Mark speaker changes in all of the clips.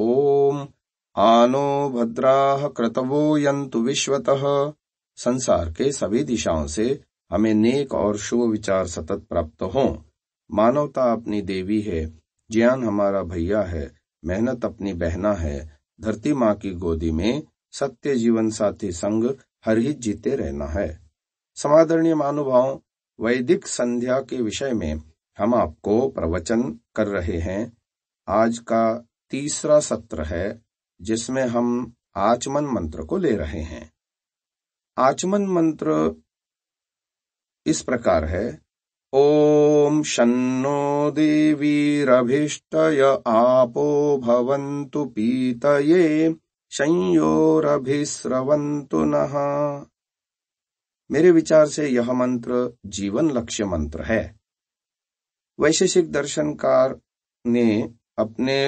Speaker 1: ओम आनो भद्राह क्रतवो यंतु विश्वतः संसार के सभी दिशाओं से हमें नेक और शुभ विचार सतत प्राप्त हों मानवता अपनी देवी है ज्ञान हमारा भैया है मेहनत अपनी बहना है धरती माँ की गोदी में सत्य जीवन साथी संग हरहित जीते रहना है समादरणीय महानुभाव वैदिक संध्या के विषय में हम आपको प्रवचन कर रहे हैं आज का तीसरा सत्र है जिसमें हम आचमन मंत्र को ले रहे हैं आचमन मंत्र इस प्रकार है ओम शन्नो रभिष्ट आपो पीत ये संयोरभिश्रवंतु न मेरे विचार से यह मंत्र जीवन लक्ष्य मंत्र है वैशेषिक दर्शनकार ने अपने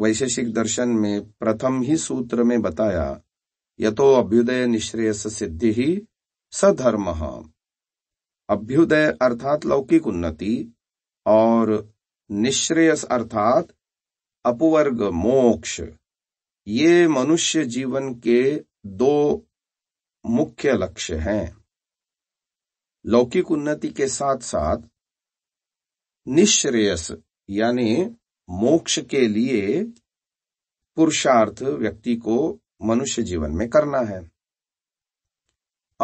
Speaker 1: वैशेषिक दर्शन में प्रथम ही सूत्र में बताया यथो अभ्युदय निश्रेयस सिद्धि ही सधर्म अभ्युदय अर्थात लौकिक उन्नति और निश्रेयस अर्थात अपवर्ग मोक्ष ये मनुष्य जीवन के दो मुख्य लक्ष्य हैं लौकिक उन्नति के साथ साथ निश्रेयस यानी मोक्ष के लिए पुरुषार्थ व्यक्ति को मनुष्य जीवन में करना है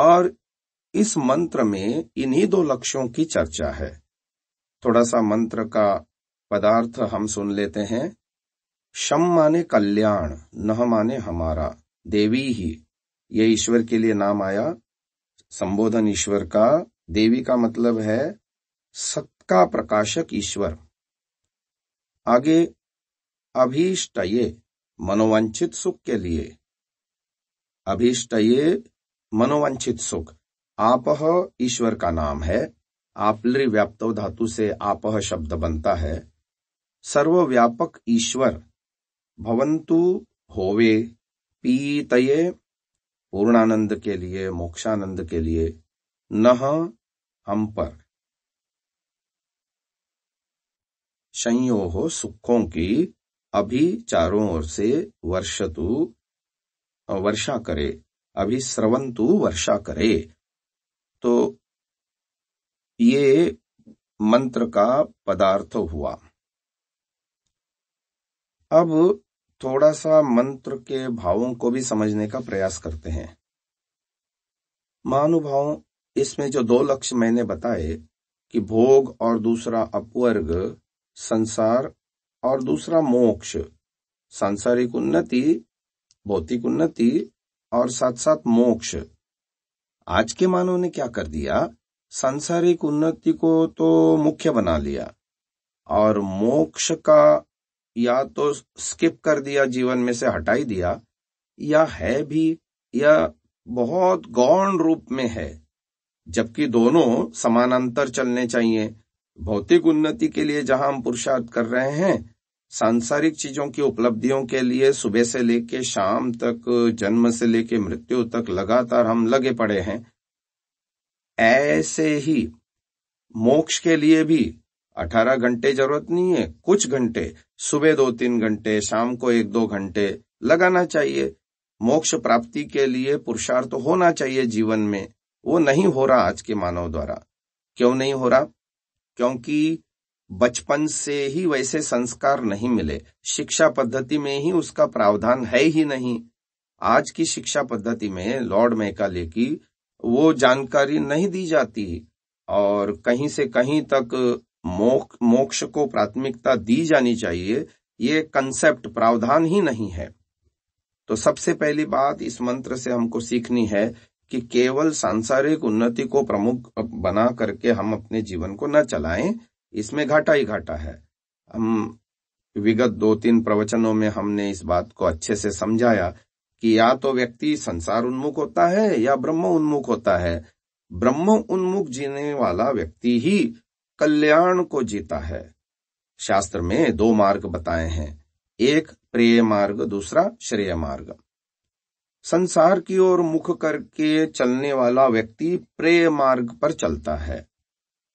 Speaker 1: और इस मंत्र में इन्हीं दो लक्ष्यों की चर्चा है थोड़ा सा मंत्र का पदार्थ हम सुन लेते हैं शम माने कल्याण नह माने हमारा देवी ही ये ईश्वर के लिए नाम आया संबोधन ईश्वर का देवी का मतलब है सत्य का प्रकाशक ईश्वर आगे अभीष्टये मनोवांछित सुख के लिए अभीष्टये मनोवांछित सुख आप ईश्वर का नाम है आपलि व्याप्त धातु से आप शब्द बनता है सर्वव्यापक ईश्वर भवंतु होवे पीतये पूर्णानंद के लिए मोक्षानंद के लिए न हम पर संयो सुखों की अभी चारों ओर से वर्षतु वर्षा करे अभी श्रवंतु वर्षा करे तो ये मंत्र का पदार्थ हुआ अब थोड़ा सा मंत्र के भावों को भी समझने का प्रयास करते हैं महानुभाव इसमें जो दो लक्ष्य मैंने बताए कि भोग और दूसरा अपवर्ग संसार और दूसरा मोक्ष सांसारिक उन्नति भौतिक उन्नति और साथ साथ मोक्ष आज के मानव ने क्या कर दिया सांसारिक उन्नति को तो मुख्य बना लिया और मोक्ष का या तो स्किप कर दिया जीवन में से हटाई दिया या है भी या बहुत गौण रूप में है जबकि दोनों समानांतर चलने चाहिए भौतिक उन्नति के लिए जहां हम पुरुषार्थ कर रहे हैं सांसारिक चीजों की उपलब्धियों के लिए सुबह से लेके शाम तक जन्म से लेके मृत्यु तक लगातार हम लगे पड़े हैं ऐसे ही मोक्ष के लिए भी अठारह घंटे जरूरत नहीं है कुछ घंटे सुबह दो तीन घंटे शाम को एक दो घंटे लगाना चाहिए मोक्ष प्राप्ति के लिए पुरुषार्थ होना चाहिए जीवन में वो नहीं हो रहा आज के मानव द्वारा क्यों नहीं हो रहा क्योंकि बचपन से ही वैसे संस्कार नहीं मिले शिक्षा पद्धति में ही उसका प्रावधान है ही नहीं आज की शिक्षा पद्धति में लॉर्ड मेकाले की वो जानकारी नहीं दी जाती और कहीं से कहीं तक मोक्ष को प्राथमिकता दी जानी चाहिए ये कंसेप्ट प्रावधान ही नहीं है तो सबसे पहली बात इस मंत्र से हमको सीखनी है कि केवल सांसारिक उन्नति को प्रमुख बना करके हम अपने जीवन को न चलाएं इसमें घाटा ही घाटा है हम विगत दो तीन प्रवचनों में हमने इस बात को अच्छे से समझाया कि या तो व्यक्ति संसार उन्मुख होता है या ब्रह्म उन्मुख होता है ब्रह्म उन्मुख जीने वाला व्यक्ति ही कल्याण को जीता है शास्त्र में दो मार्ग बताए हैं एक प्रेय मार्ग दूसरा श्रेय मार्ग संसार की ओर मुख करके चलने वाला व्यक्ति प्रेय मार्ग पर चलता है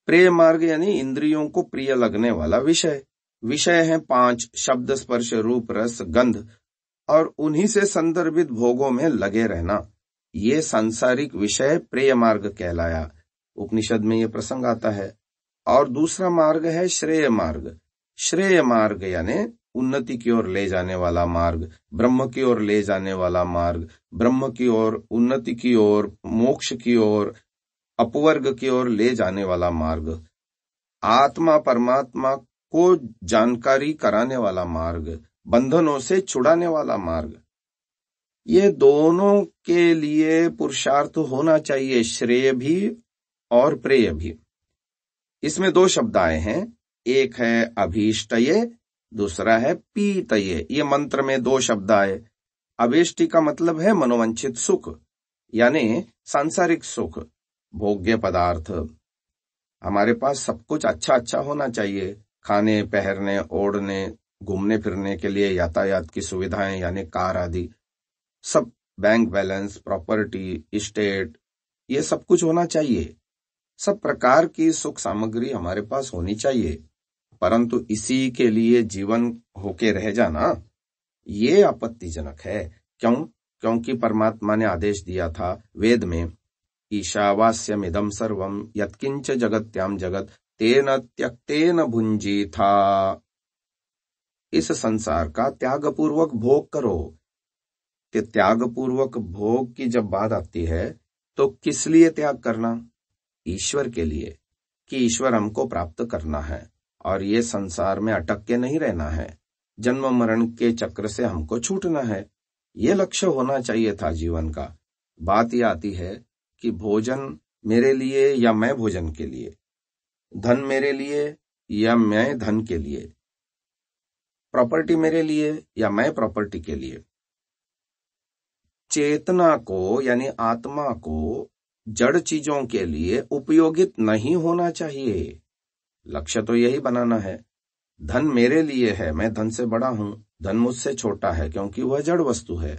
Speaker 1: प्रेय मार्ग यानी इंद्रियों को प्रिय लगने वाला विषय विषय है पांच शब्द स्पर्श रूप रस गंध और उन्हीं से संदर्भित भोगों में लगे रहना ये सांसारिक विषय प्रेय मार्ग कहलाया उपनिषद में यह प्रसंग आता है और दूसरा मार्ग है श्रेय मार्ग श्रेय मार्ग यानी उन्नति की ओर ले जाने वाला मार्ग ब्रह्म की ओर ले जाने वाला मार्ग ब्रह्म की ओर उन्नति की ओर मोक्ष की ओर अपवर्ग की ओर ले जाने वाला मार्ग आत्मा परमात्मा को जानकारी कराने वाला मार्ग बंधनों से छुड़ाने वाला मार्ग ये दोनों के लिए पुरुषार्थ होना चाहिए श्रेय भी और प्रेय भी इसमें दो शब्द आए हैं एक है अभीष्टये दूसरा है पीतये ये मंत्र में दो शब्द आए अवेष्टि का मतलब है मनोवंचित सुख यानी सांसारिक सुख भोग्य पदार्थ हमारे पास सब कुछ अच्छा अच्छा होना चाहिए खाने पहनने ओढ़ने घूमने फिरने के लिए यातायात की सुविधाएं यानी कार आदि सब बैंक बैलेंस प्रॉपर्टी स्टेट ये सब कुछ होना चाहिए सब प्रकार की सुख सामग्री हमारे पास होनी चाहिए परंतु इसी के लिए जीवन होके रह जाना ये आपत्तिजनक है क्यों क्योंकि परमात्मा ने आदेश दिया था वेद में ईशावास्यम इदम सर्वम यत्किंच त्याम जगत तेन त्यक्तेन भुंजी था इस संसार का त्यागपूर्वक भोग करो त्यागपूर्वक भोग की जब बात आती है तो किस लिए त्याग करना ईश्वर के लिए कि ईश्वर हमको प्राप्त करना है और ये संसार में अटक के नहीं रहना है जन्म मरण के चक्र से हमको छूटना है ये लक्ष्य होना चाहिए था जीवन का बात यह आती है कि भोजन मेरे लिए या मैं भोजन के लिए धन मेरे लिए या मैं धन के लिए प्रॉपर्टी मेरे लिए या मैं प्रॉपर्टी के लिए चेतना को यानी आत्मा को जड़ चीजों के लिए उपयोगित नहीं होना चाहिए लक्ष्य तो यही बनाना है धन मेरे लिए है मैं धन से बड़ा हूं धन मुझसे छोटा है क्योंकि वह जड़ वस्तु है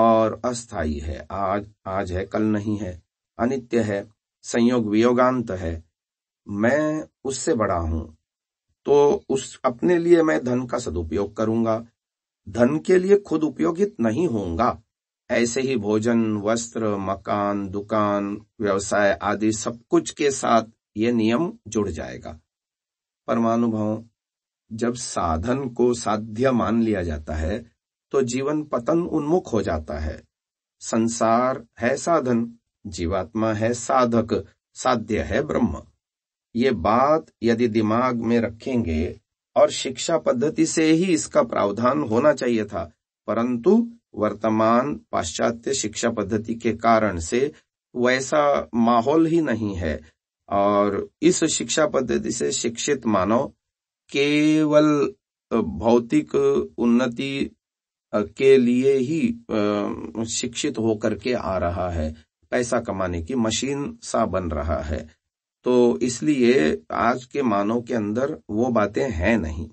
Speaker 1: और अस्थाई है आज आज है कल नहीं है अनित्य है संयोग वियोगांत है मैं उससे बड़ा हूं तो उस अपने लिए मैं धन का सदुपयोग करूंगा धन के लिए खुद उपयोगित नहीं होऊंगा ऐसे ही भोजन वस्त्र मकान दुकान व्यवसाय आदि सब कुछ के साथ यह नियम जुड़ जाएगा परमानुभव जब साधन को साध्य मान लिया जाता है तो जीवन पतन उन्मुख हो जाता है संसार है साधन जीवात्मा है साधक साध्य है ब्रह्म ये बात यदि दिमाग में रखेंगे और शिक्षा पद्धति से ही इसका प्रावधान होना चाहिए था परंतु वर्तमान पाश्चात्य शिक्षा पद्धति के कारण से वैसा माहौल ही नहीं है और इस शिक्षा पद्धति से शिक्षित मानव केवल भौतिक उन्नति के लिए ही शिक्षित होकर के आ रहा है पैसा कमाने की मशीन सा बन रहा है तो इसलिए आज के मानव के अंदर वो बातें हैं नहीं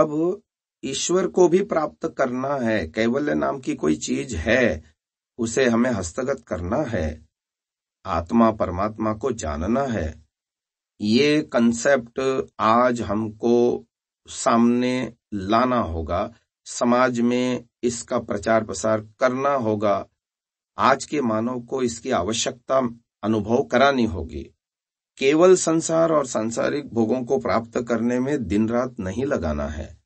Speaker 1: अब ईश्वर को भी प्राप्त करना है कैवल्य नाम की कोई चीज है उसे हमें हस्तगत करना है आत्मा परमात्मा को जानना है ये कंसेप्ट आज हमको सामने लाना होगा समाज में इसका प्रचार प्रसार करना होगा आज के मानव को इसकी आवश्यकता अनुभव करानी होगी केवल संसार और सांसारिक भोगों को प्राप्त करने में दिन रात नहीं लगाना है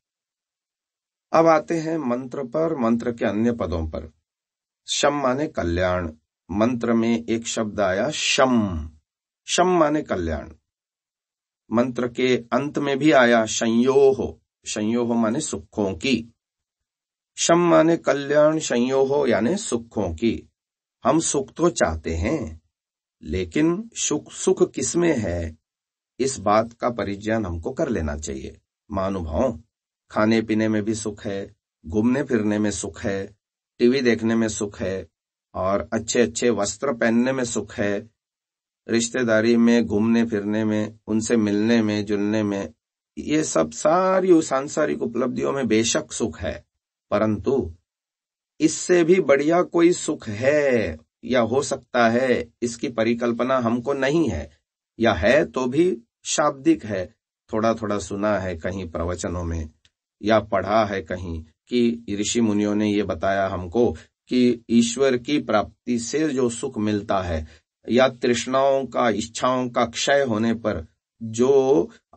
Speaker 1: अब आते हैं मंत्र पर मंत्र के अन्य पदों पर शम माने कल्याण मंत्र में एक शब्द आया शम शम माने कल्याण मंत्र के अंत में भी आया संयोह संयोह माने सुखों की शम माने कल्याण संयोह यानी सुखों की हम सुख तो चाहते हैं लेकिन सुख सुख किसमें है इस बात का परिज्ञान हमको कर लेना चाहिए मानुभाव खाने पीने में भी सुख है घूमने फिरने में सुख है टीवी देखने में सुख है और अच्छे अच्छे वस्त्र पहनने में सुख है रिश्तेदारी में घूमने फिरने में उनसे मिलने में जुलने में ये सब सारी सांसारिक उपलब्धियों में बेशक सुख है परंतु इससे भी बढ़िया कोई सुख है या हो सकता है इसकी परिकल्पना हमको नहीं है या है तो भी शाब्दिक है थोड़ा थोड़ा सुना है कहीं प्रवचनों में या पढ़ा है कहीं कि ऋषि मुनियों ने ये बताया हमको कि ईश्वर की प्राप्ति से जो सुख मिलता है या तृष्णाओं का इच्छाओं का क्षय होने पर जो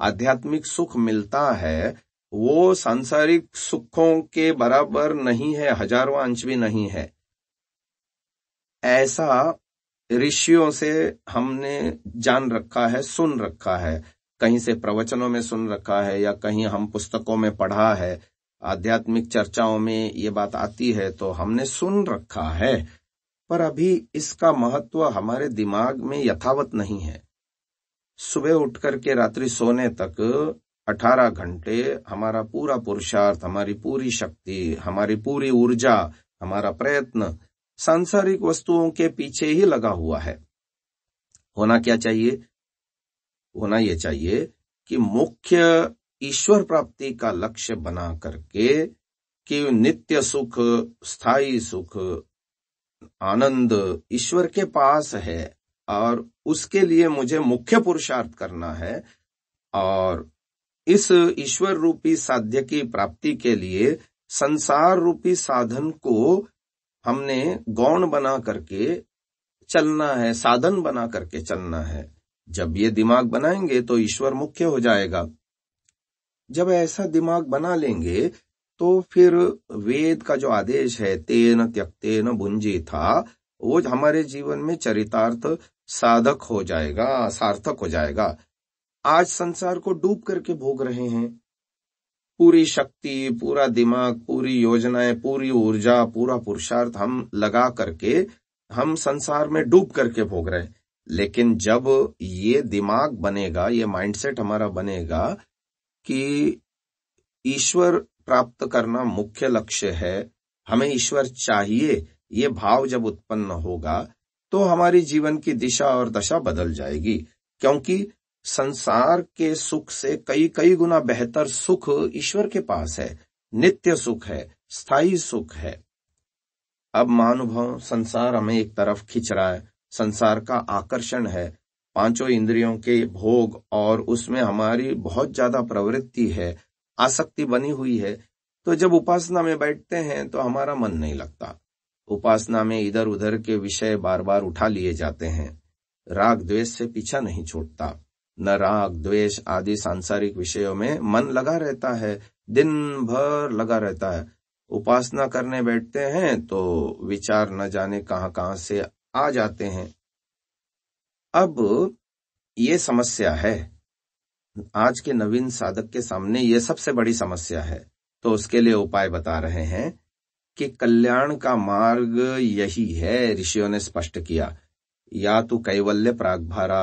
Speaker 1: आध्यात्मिक सुख मिलता है वो सांसारिक सुखों के बराबर नहीं है हजारों अंश भी नहीं है ऐसा ऋषियों से हमने जान रखा है सुन रखा है कहीं से प्रवचनों में सुन रखा है या कहीं हम पुस्तकों में पढ़ा है आध्यात्मिक चर्चाओं में ये बात आती है तो हमने सुन रखा है पर अभी इसका महत्व हमारे दिमाग में यथावत नहीं है सुबह उठ करके रात्रि सोने तक 18 घंटे हमारा पूरा पुरुषार्थ हमारी पूरी शक्ति हमारी पूरी ऊर्जा हमारा प्रयत्न सांसारिक वस्तुओं के पीछे ही लगा हुआ है होना क्या चाहिए होना यह चाहिए कि मुख्य ईश्वर प्राप्ति का लक्ष्य बना करके कि नित्य सुख स्थायी सुख आनंद ईश्वर के पास है और उसके लिए मुझे मुख्य पुरुषार्थ करना है और इस ईश्वर रूपी साध्य की प्राप्ति के लिए संसार रूपी साधन को हमने गौण बना करके चलना है साधन बना करके चलना है जब ये दिमाग बनाएंगे तो ईश्वर मुख्य हो जाएगा जब ऐसा दिमाग बना लेंगे तो फिर वेद का जो आदेश है तेन त्यक्तेन बुंजी था वो हमारे जीवन में चरितार्थ साधक हो जाएगा सार्थक हो जाएगा आज संसार को डूब करके भोग रहे हैं पूरी शक्ति पूरा दिमाग पूरी योजनाएं पूरी ऊर्जा पूरा पुरुषार्थ हम लगा करके हम संसार में डूब करके भोग रहे हैं लेकिन जब ये दिमाग बनेगा ये माइंडसेट हमारा बनेगा कि ईश्वर प्राप्त करना मुख्य लक्ष्य है हमें ईश्वर चाहिए ये भाव जब उत्पन्न होगा तो हमारी जीवन की दिशा और दशा बदल जाएगी क्योंकि संसार के सुख से कई कई गुना बेहतर सुख ईश्वर के पास है नित्य सुख है स्थायी सुख है अब महानुभव संसार हमें एक तरफ खिंच रहा है संसार का आकर्षण है पांचों इंद्रियों के भोग और उसमें हमारी बहुत ज्यादा प्रवृत्ति है आसक्ति बनी हुई है तो जब उपासना में बैठते हैं तो हमारा मन नहीं लगता उपासना में इधर उधर के विषय बार बार उठा लिए जाते हैं राग द्वेष से पीछा नहीं छोड़ता न राग द्वेष आदि सांसारिक विषयों में मन लगा रहता है दिन भर लगा रहता है उपासना करने बैठते हैं तो विचार न जाने कहां कहां से आ जाते हैं अब ये समस्या है आज के नवीन साधक के सामने ये सबसे बड़ी समस्या है तो उसके लिए उपाय बता रहे हैं कि कल्याण का मार्ग यही है ऋषियों ने स्पष्ट किया या तो कैवल्य प्रागभारा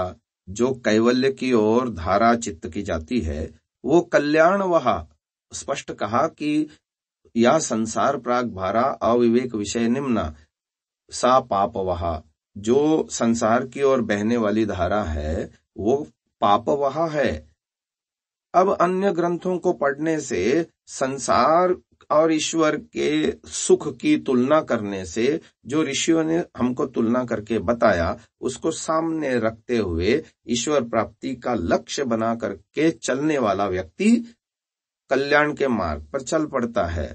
Speaker 1: जो कैवल्य की ओर धारा चित्त की जाती है वो कल्याण वहा स्पष्ट कहा कि या संसार प्राग भारा अविवेक विषय निम्न सा पाप वहा जो संसार की ओर बहने वाली धारा है वो वहा है अब अन्य ग्रंथों को पढ़ने से संसार और ईश्वर के सुख की तुलना करने से जो ऋषियों ने हमको तुलना करके बताया उसको सामने रखते हुए ईश्वर प्राप्ति का लक्ष्य बना करके चलने वाला व्यक्ति कल्याण के मार्ग पर चल पड़ता है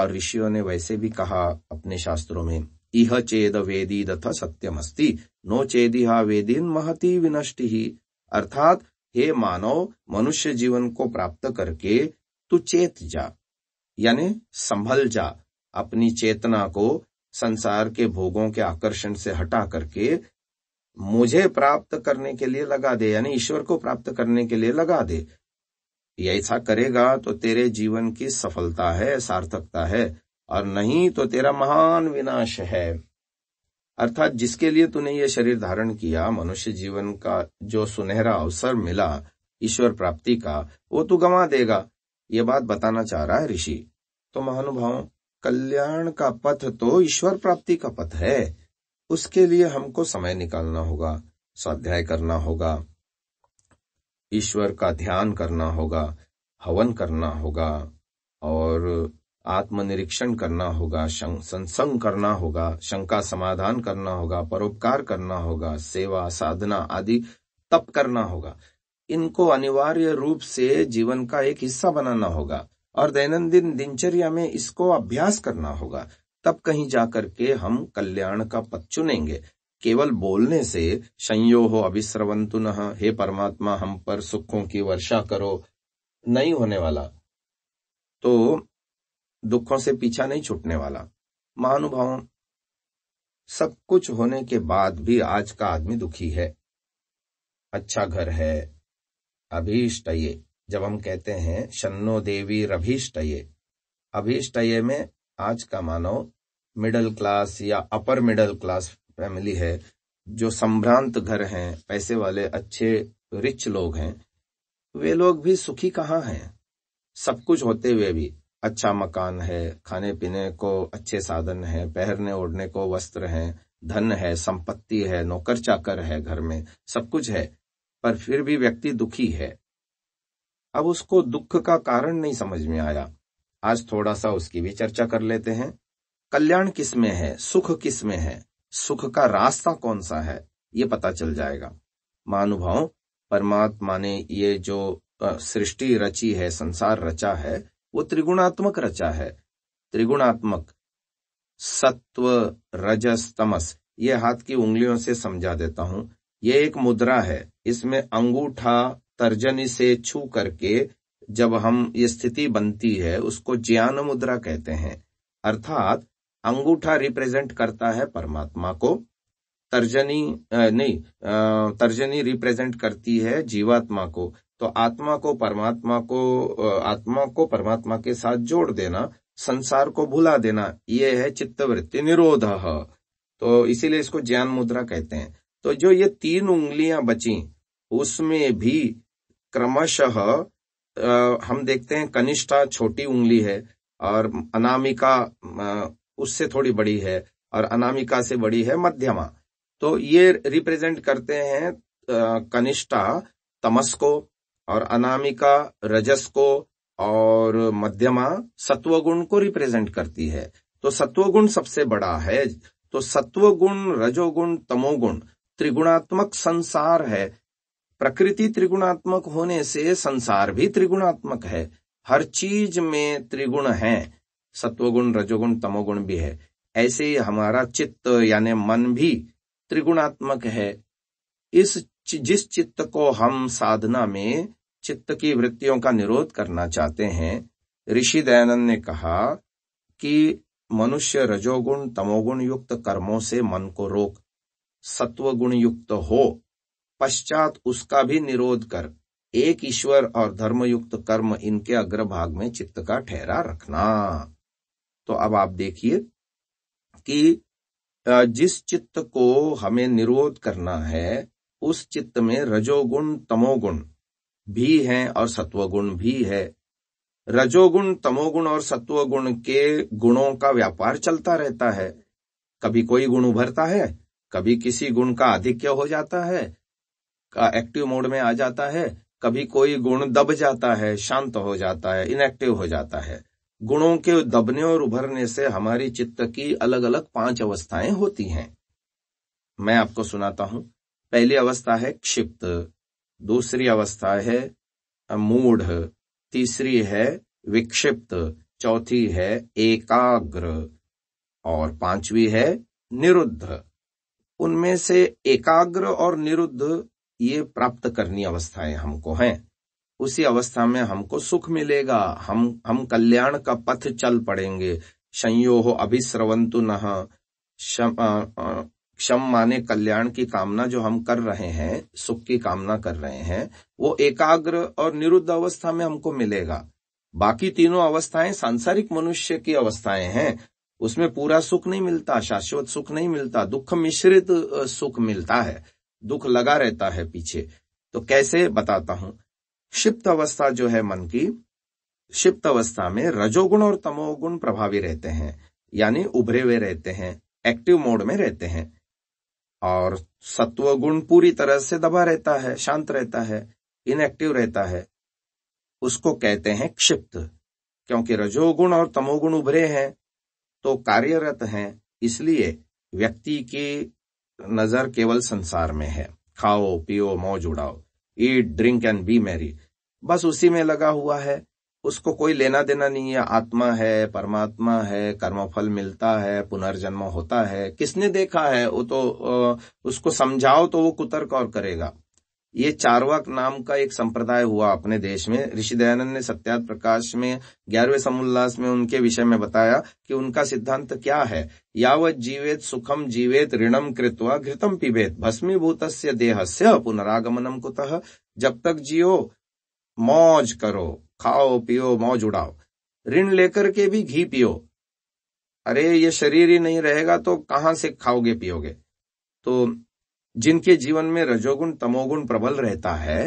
Speaker 1: और ऋषियों ने वैसे भी कहा अपने शास्त्रों में इह चेद वेदी वेदीदथ सत्यमस्ति नो चेदिहा वेदीन महती विनष्टि अर्थात हे मानव मनुष्य जीवन को प्राप्त करके तू चेत जा यानी संभल जा अपनी चेतना को संसार के भोगों के आकर्षण से हटा करके मुझे प्राप्त करने के लिए लगा दे यानी ईश्वर को प्राप्त करने के लिए लगा दे ऐसा करेगा तो तेरे जीवन की सफलता है सार्थकता है और नहीं तो तेरा महान विनाश है अर्थात जिसके लिए तूने ये शरीर धारण किया मनुष्य जीवन का जो सुनहरा अवसर मिला ईश्वर प्राप्ति का वो तू गवा देगा ये बात बताना चाह रहा है ऋषि तो महानुभाव कल्याण का पथ तो ईश्वर प्राप्ति का पथ है उसके लिए हमको समय निकालना होगा स्वाध्याय करना होगा ईश्वर का ध्यान करना होगा हवन करना होगा और आत्मनिरीक्षण करना होगा संसंग करना होगा शंका समाधान करना होगा परोपकार करना होगा सेवा साधना आदि तप करना होगा इनको अनिवार्य रूप से जीवन का एक हिस्सा बनाना होगा और दैनंदिन दिनचर्या में इसको अभ्यास करना होगा तब कहीं जाकर के हम कल्याण का पथ चुनेंगे केवल बोलने से संयो हो अभिश्रवंतु न हे परमात्मा हम पर सुखों की वर्षा करो नहीं होने वाला तो दुखों से पीछा नहीं छूटने वाला महानुभाव सब कुछ होने के बाद भी आज का आदमी दुखी है अच्छा घर है ये जब हम कहते हैं शन्नो देवी रभीष्टये ये में आज का मानव मिडिल क्लास या अपर मिडिल क्लास फैमिली है जो संभ्रांत घर हैं पैसे वाले अच्छे रिच लोग हैं वे लोग भी सुखी कहाँ हैं सब कुछ होते हुए भी अच्छा मकान है खाने पीने को अच्छे साधन है पहनने ओढ़ने को वस्त्र है धन है संपत्ति है नौकर चाकर है घर में सब कुछ है पर फिर भी व्यक्ति दुखी है अब उसको दुख का कारण नहीं समझ में आया आज थोड़ा सा उसकी भी चर्चा कर लेते हैं कल्याण किस में है सुख किस में है सुख का रास्ता कौन सा है ये पता चल जाएगा महानुभाव परमात्मा ने ये जो सृष्टि रची है संसार रचा है वो त्रिगुणात्मक रचा है त्रिगुणात्मक सत्व रजस तमस ये हाथ की उंगलियों से समझा देता हूं ये एक मुद्रा है इसमें अंगूठा तर्जनी से छू करके जब हम ये स्थिति बनती है उसको ज्ञान मुद्रा कहते हैं अर्थात अंगूठा रिप्रेजेंट करता है परमात्मा को तर्जनी नहीं तर्जनी रिप्रेजेंट करती है जीवात्मा को तो आत्मा को परमात्मा को आत्मा को परमात्मा के साथ जोड़ देना संसार को भुला देना ये है चित्तवृत्ति निरोध तो इसीलिए इसको ज्ञान मुद्रा कहते हैं तो जो ये तीन उंगलियां बची उसमें भी क्रमशः हम देखते हैं कनिष्ठा छोटी उंगली है और अनामिका उससे थोड़ी बड़ी है और अनामिका से बड़ी है मध्यमा तो ये रिप्रेजेंट करते हैं कनिष्ठा तमस को और अनामिका रजस को और मध्यमा सत्वगुण को रिप्रेजेंट करती है तो सत्वगुण सबसे बड़ा है तो सत्वगुण रजोगुण तमोगुण त्रिगुणात्मक संसार है प्रकृति त्रिगुणात्मक होने से संसार भी त्रिगुणात्मक है हर चीज में त्रिगुण है सत्वगुण रजोगुण तमोगुण भी है ऐसे ही हमारा चित्त यानी मन भी त्रिगुणात्मक है इस जिस चित्त को हम साधना में चित्त की वृत्तियों का निरोध करना चाहते हैं ऋषि दयानंद ने कहा कि मनुष्य रजोगुण तमोगुण युक्त कर्मों से मन को रोक सत्वगुण युक्त हो पश्चात उसका भी निरोध कर एक ईश्वर और धर्मयुक्त कर्म इनके अग्रभाग में चित्त का ठहरा रखना तो अब आप देखिए कि जिस चित्त को हमें निरोध करना है उस चित्त में रजोगुण तमोगुण भी हैं और सत्वगुण भी है रजोगुण तमोगुण और सत्वगुण के गुणों का व्यापार चलता रहता है कभी कोई गुण उभरता है कभी किसी गुण का आधिक्य हो जाता है का एक्टिव मोड में आ जाता है कभी कोई गुण दब जाता है शांत हो जाता है इनएक्टिव हो जाता है गुणों के दबने और उभरने से हमारी चित्त की अलग अलग पांच अवस्थाएं होती हैं मैं आपको सुनाता हूं पहली अवस्था है क्षिप्त दूसरी अवस्था है मूढ़ तीसरी है विक्षिप्त चौथी है एकाग्र और पांचवी है निरुद्ध उनमें से एकाग्र और निरुद्ध ये प्राप्त करनी अवस्थाएं हमको हैं उसी अवस्था में हमको सुख मिलेगा हम हम कल्याण का पथ चल पड़ेंगे संयोह अभिस्रवंतु न क्षम माने कल्याण की कामना जो हम कर रहे हैं सुख की कामना कर रहे हैं वो एकाग्र और निरुद्ध अवस्था में हमको मिलेगा बाकी तीनों अवस्थाएं सांसारिक मनुष्य की अवस्थाएं हैं उसमें पूरा सुख नहीं मिलता शाश्वत सुख नहीं मिलता दुख मिश्रित सुख मिलता है दुख लगा रहता है पीछे तो कैसे बताता हूं क्षिप्त अवस्था जो है मन की क्षिप्त अवस्था में रजोगुण और तमोगुण प्रभावी रहते हैं यानी उभरे हुए रहते हैं एक्टिव मोड में रहते हैं और सत्व गुण पूरी तरह से दबा रहता है शांत रहता है इनएक्टिव रहता है उसको कहते हैं क्षिप्त क्योंकि रजोगुण और तमोगुण उभरे हैं तो कार्यरत हैं इसलिए व्यक्ति की नजर केवल संसार में है खाओ पियो मौज उड़ाओ eat drink and be merry बस उसी में लगा हुआ है उसको कोई लेना देना नहीं है आत्मा है परमात्मा है कर्मफल मिलता है पुनर्जन्म होता है किसने देखा है वो तो उसको समझाओ तो वो कुतर्क और करेगा ये चारवाक नाम का एक संप्रदाय हुआ अपने देश में ऋषि दयानंद ने सत्यात प्रकाश में ग्यारहवें समोल्लास में उनके विषय में बताया कि उनका सिद्धांत क्या है यावत जीवेत सुखम जीवेत ऋणम कृतवा घृतम पिबेत भस्मीभूत देहस्य पुनरागमनम कुत जब तक जियो मौज करो खाओ पियो मौज उड़ाओ ऋण लेकर के भी घी पियो अरे ये शरीर ही नहीं रहेगा तो कहां से खाओगे पियोगे तो जिनके जीवन में रजोगुण तमोगुण प्रबल रहता है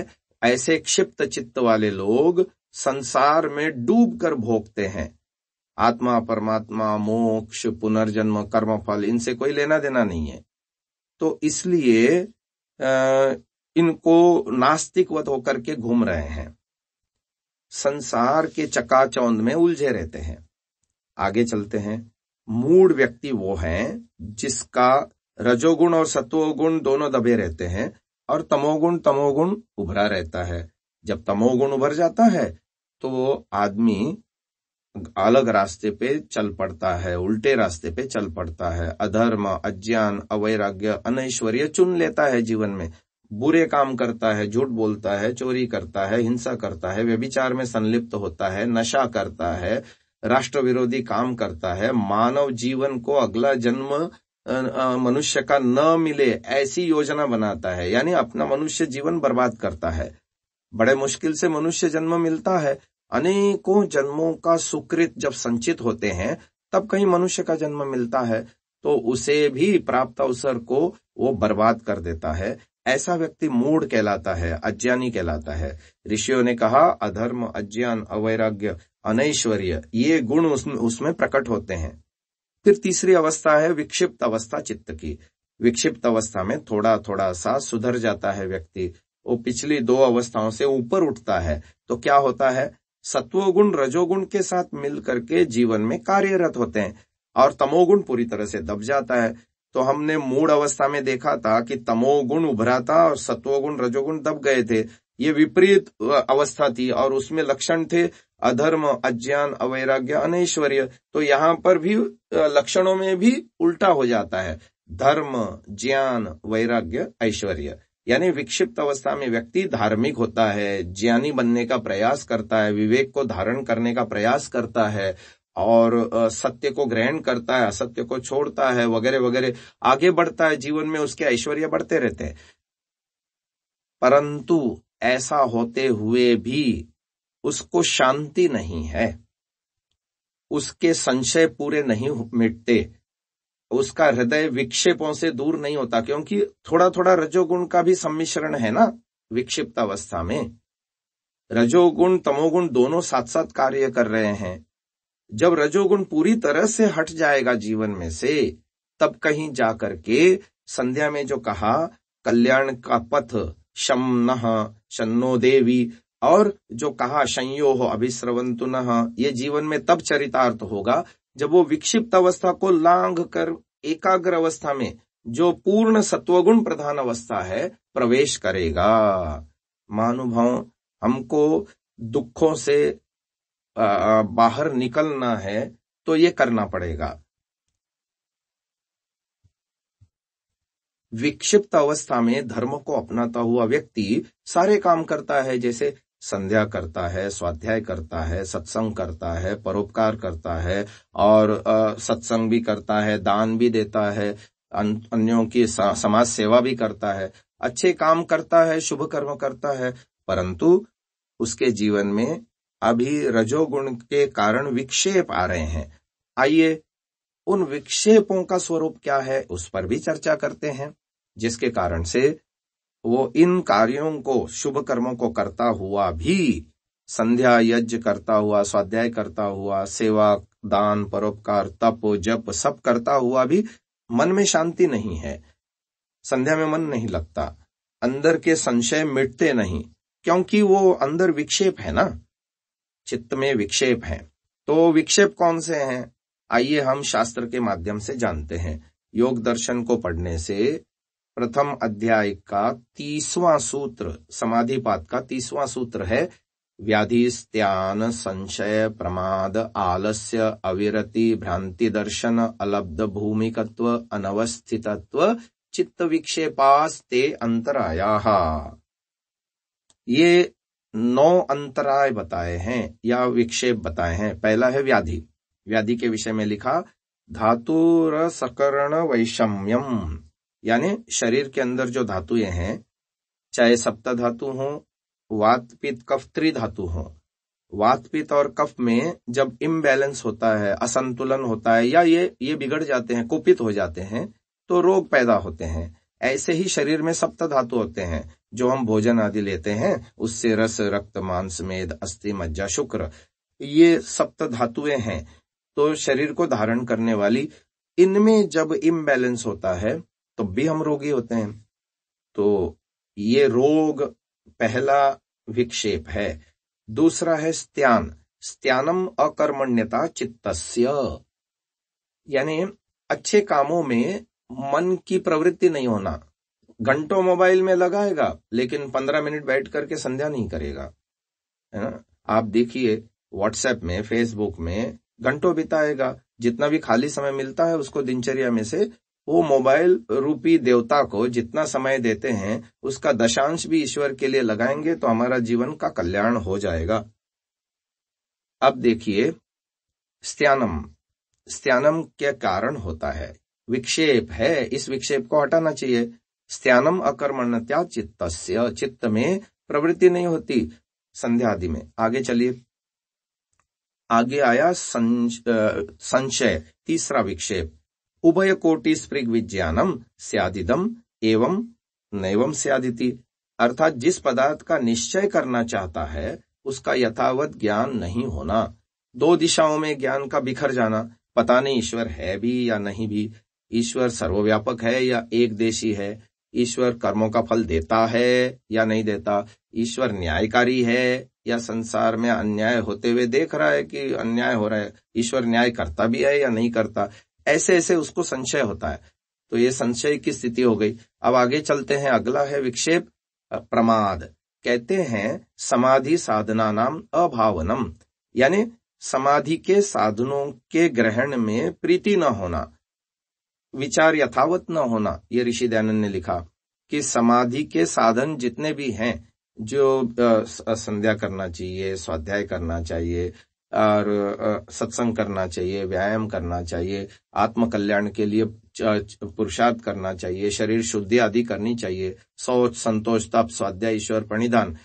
Speaker 1: ऐसे क्षिप्त चित्त वाले लोग संसार में डूब कर भोगते हैं आत्मा परमात्मा मोक्ष पुनर्जन्म कर्मफल इनसे कोई लेना देना नहीं है तो इसलिए इनको नास्तिकवत होकर के घूम रहे हैं संसार के चकाचौंध में उलझे रहते हैं आगे चलते हैं मूड व्यक्ति वो हैं जिसका रजोगुण और सत्वगुण दोनों दबे रहते हैं और तमोगुण तमोगुण उभरा रहता है जब तमोगुण उभर जाता है तो वो आदमी अलग रास्ते पे चल पड़ता है उल्टे रास्ते पे चल पड़ता है अधर्म अज्ञान अवैराग्य अनैश्वर्य चुन लेता है जीवन में बुरे काम करता है झूठ बोलता है चोरी करता है हिंसा करता है व्यभिचार में संलिप्त होता है नशा करता है राष्ट्र विरोधी काम करता है मानव जीवन को अगला जन्म मनुष्य का न मिले ऐसी योजना बनाता है यानी अपना मनुष्य जीवन बर्बाद करता है बड़े मुश्किल से मनुष्य जन्म मिलता है अनेकों जन्मों का सुकृत जब संचित होते हैं तब कहीं मनुष्य का जन्म मिलता है तो उसे भी प्राप्त अवसर को वो बर्बाद कर देता है ऐसा व्यक्ति मूड कहलाता है अज्ञानी कहलाता है ऋषियों ने कहा अधर्म अज्ञान अवैराग्य अनैश्वर्य ये गुण उसमें प्रकट होते हैं फिर तीसरी अवस्था है विक्षिप्त अवस्था चित्त की विक्षिप्त अवस्था में थोड़ा थोड़ा सा सुधर जाता है व्यक्ति वो पिछली दो अवस्थाओं से ऊपर उठता है तो क्या होता है सत्वगुण रजोगुण के साथ मिल करके जीवन में कार्यरत होते हैं और तमोगुण पूरी तरह से दब जाता है तो हमने मूड अवस्था में देखा था कि तमोगुण उभरा था और सत्वगुण रजोगुण दब गए थे ये विपरीत अवस्था थी और उसमें लक्षण थे अधर्म अज्ञान अवैराग्य अनैश्वर्य तो यहाँ पर भी लक्षणों में भी उल्टा हो जाता है धर्म ज्ञान वैराग्य ऐश्वर्य यानी विक्षिप्त अवस्था में व्यक्ति धार्मिक होता है ज्ञानी बनने का प्रयास करता है विवेक को धारण करने का प्रयास करता है और सत्य को ग्रहण करता है असत्य को छोड़ता है वगैरह वगैरह आगे बढ़ता है जीवन में उसके ऐश्वर्य बढ़ते रहते हैं परंतु ऐसा होते हुए भी उसको शांति नहीं है उसके संशय पूरे नहीं मिटते उसका हृदय विक्षेपों से दूर नहीं होता क्योंकि थोड़ा थोड़ा रजोगुण का भी सम्मिश्रण है ना विक्षिप्त अवस्था में रजोगुण तमोगुण दोनों साथ साथ कार्य कर रहे हैं जब रजोगुण पूरी तरह से हट जाएगा जीवन में से तब कहीं जा करके संध्या में जो कहा कल्याण का पथ शम शन्नो देवी और जो कहा संयो हो अभिश्रवंतु न ये जीवन में तब चरितार्थ होगा जब वो विक्षिप्त अवस्था को लांघ कर एकाग्र अवस्था में जो पूर्ण सत्वगुण प्रधान अवस्था है प्रवेश करेगा मानुभाव हमको दुखों से बाहर निकलना है तो ये करना पड़ेगा विक्षिप्त अवस्था में धर्म को अपनाता हुआ व्यक्ति सारे काम करता है जैसे संध्या करता है स्वाध्याय करता है सत्संग करता है परोपकार करता है और सत्संग भी करता है दान भी देता है अन्यों की समाज सेवा भी करता है अच्छे काम करता है शुभ कर्म करता है परंतु उसके जीवन में अभी रजोगुण के कारण विक्षेप आ रहे हैं आइए उन विक्षेपों का स्वरूप क्या है उस पर भी चर्चा करते हैं जिसके कारण से वो इन कार्यों को शुभ कर्मों को करता हुआ भी संध्या यज्ञ करता हुआ स्वाध्याय करता हुआ सेवा दान परोपकार तप जप सब करता हुआ भी मन में शांति नहीं है संध्या में मन नहीं लगता अंदर के संशय मिटते नहीं क्योंकि वो अंदर विक्षेप है ना चित्त में विक्षेप हैं तो विक्षेप कौन से हैं आइए हम शास्त्र के माध्यम से जानते हैं योग दर्शन को पढ़ने से प्रथम अध्याय का तीसवां सूत्र समाधिपात का तीसवां सूत्र है व्याधि स्त्यान संशय प्रमाद आलस्य अविरति भ्रांति दर्शन अलब्ध भूमिकत्व अनवस्थितत्व चित्त विक्षेपास्ते अंतराया ये नौ अंतराय बताए हैं या विक्षेप बताए हैं पहला है व्याधि व्याधि के विषय में लिखा धातु सकरण वैषम्यम यानी शरीर के अंदर जो धातुएं हैं चाहे सप्त धातु हो वात कफ त्रि धातु हो वात और कफ में जब इम्बैलेंस होता है असंतुलन होता है या ये ये बिगड़ जाते हैं कुपित हो जाते हैं तो रोग पैदा होते हैं ऐसे ही शरीर में सप्त धातु होते हैं जो हम भोजन आदि लेते हैं उससे रस रक्त मांस मेद अस्थि मज्जा शुक्र ये सप्त धातुएं हैं तो शरीर को धारण करने वाली इनमें जब इम्बैलेंस होता है तो भी हम रोगी होते हैं तो ये रोग पहला विक्षेप है दूसरा है स्त्यान स्त्यानम अकर्मण्यता चित्तस्य यानी अच्छे कामों में मन की प्रवृत्ति नहीं होना घंटों मोबाइल में लगाएगा लेकिन पंद्रह मिनट बैठ करके संध्या नहीं करेगा है ना आप देखिए व्हाट्सएप में फेसबुक में घंटों बिताएगा जितना भी खाली समय मिलता है उसको दिनचर्या में से वो मोबाइल रूपी देवता को जितना समय देते हैं उसका दशांश भी ईश्वर के लिए लगाएंगे तो हमारा जीवन का कल्याण हो जाएगा अब देखिए स्त्यानम स्त्यानम के कारण होता है विक्षेप है इस विक्षेप को हटाना चाहिए स्त्यानम अकर्मण्यता चित्त चित्त में प्रवृत्ति नहीं होती संध्या आदि में आगे चलिए आगे आया संशय तीसरा विक्षेप उभय कोटि स्प्रिग विज्ञानम सदिदम एवं नैवम सदिति अर्थात जिस पदार्थ का निश्चय करना चाहता है उसका यथावत ज्ञान नहीं होना दो दिशाओं में ज्ञान का बिखर जाना पता नहीं ईश्वर है भी या नहीं भी ईश्वर सर्वव्यापक है या एक देशी है ईश्वर कर्मों का फल देता है या नहीं देता ईश्वर न्यायकारी है या संसार में अन्याय होते हुए देख रहा है कि अन्याय हो रहा है ईश्वर न्याय करता भी है या नहीं करता ऐसे ऐसे उसको संशय होता है तो ये संशय की स्थिति हो गई अब आगे चलते हैं अगला है विक्षेप प्रमाद कहते हैं समाधि साधना नाम अभावनम यानी समाधि के साधनों के ग्रहण में प्रीति न होना विचार यथावत न होना ये ऋषि दयानंद ने लिखा कि समाधि के साधन जितने भी हैं जो संध्या करना चाहिए स्वाध्याय करना चाहिए और सत्संग करना चाहिए व्यायाम करना चाहिए आत्मकल्याण के लिए पुरुषार्थ करना चाहिए शरीर शुद्धि आदि करनी चाहिए सोच संतोष तप स्वाध्याय ईश्वर प्रणिधान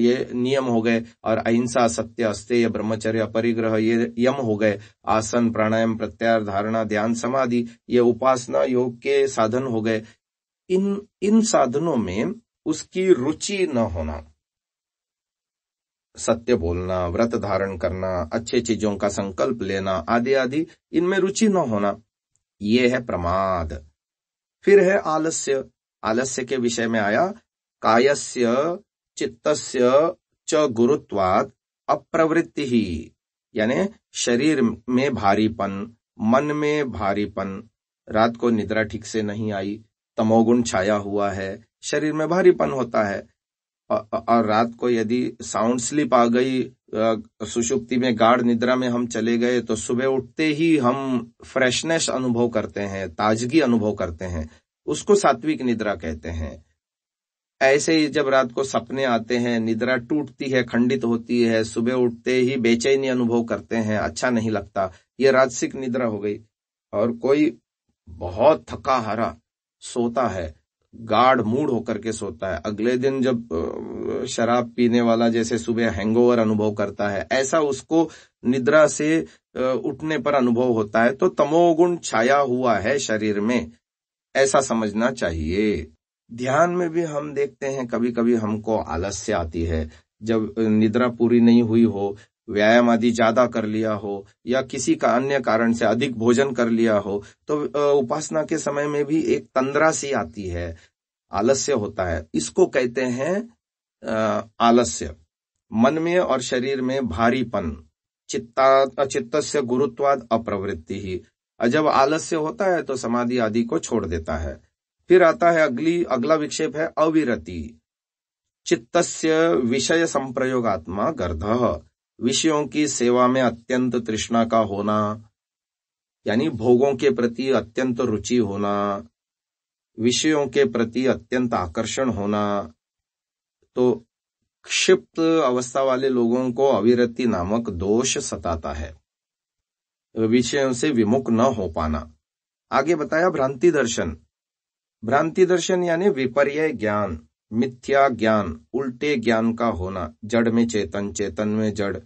Speaker 1: ये नियम हो गए और अहिंसा सत्य अस्तेय ब्रह्मचर्य परिग्रह ये यम हो गए आसन प्राणायाम प्रत्यार धारणा ध्यान समाधि ये उपासना योग के साधन हो गए इन इन साधनों में उसकी रुचि न होना सत्य बोलना व्रत धारण करना अच्छे चीजों का संकल्प लेना आदि आदि इनमें रुचि न होना ये है प्रमाद फिर है आलस्य आलस्य के विषय में आया कायस्य चित्तस्य च गुरुत्वात् अप्रवृत्ति ही यानी शरीर में भारीपन मन में भारीपन रात को निद्रा ठीक से नहीं आई तमोगुण छाया हुआ है शरीर में भारीपन होता है और, और रात को यदि साउंड स्लीप आ गई सुषुप्ति में गाढ़ निद्रा में हम चले गए तो सुबह उठते ही हम फ्रेशनेस अनुभव करते हैं ताजगी अनुभव करते हैं उसको सात्विक निद्रा कहते हैं ऐसे ही जब रात को सपने आते हैं निद्रा टूटती है खंडित होती है सुबह उठते ही बेचैनी अनुभव करते हैं अच्छा नहीं लगता ये राजसिक निद्रा हो गई और कोई बहुत थका हारा सोता है गाढ़ मूड होकर के सोता है अगले दिन जब शराब पीने वाला जैसे सुबह हैंगओवर अनुभव करता है ऐसा उसको निद्रा से उठने पर अनुभव होता है तो तमोगुण छाया हुआ है शरीर में ऐसा समझना चाहिए ध्यान में भी हम देखते हैं कभी कभी हमको आलस्य आती है जब निद्रा पूरी नहीं हुई हो व्यायाम आदि ज्यादा कर लिया हो या किसी का अन्य कारण से अधिक भोजन कर लिया हो तो उपासना के समय में भी एक तंद्रा सी आती है आलस्य होता है इसको कहते हैं आलस्य मन में और शरीर में भारीपन चित्ता चित्त से गुरुत्वाद अप्रवृत्ति ही जब आलस्य होता है तो समाधि आदि को छोड़ देता है फिर आता है अगली अगला विक्षेप है अविरति चित्तस्य विषय संप्रयोगात्मा गर्द विषयों की सेवा में अत्यंत तृष्णा का होना यानी भोगों के प्रति अत्यंत रुचि होना विषयों के प्रति अत्यंत आकर्षण होना तो क्षिप्त अवस्था वाले लोगों को अविरति नामक दोष सताता है विषयों से विमुख न हो पाना आगे बताया भ्रांति दर्शन भ्रांति दर्शन यानी विपर्य ज्ञान मिथ्या ज्ञान उल्टे ज्ञान का होना जड़ में चेतन चेतन में जड़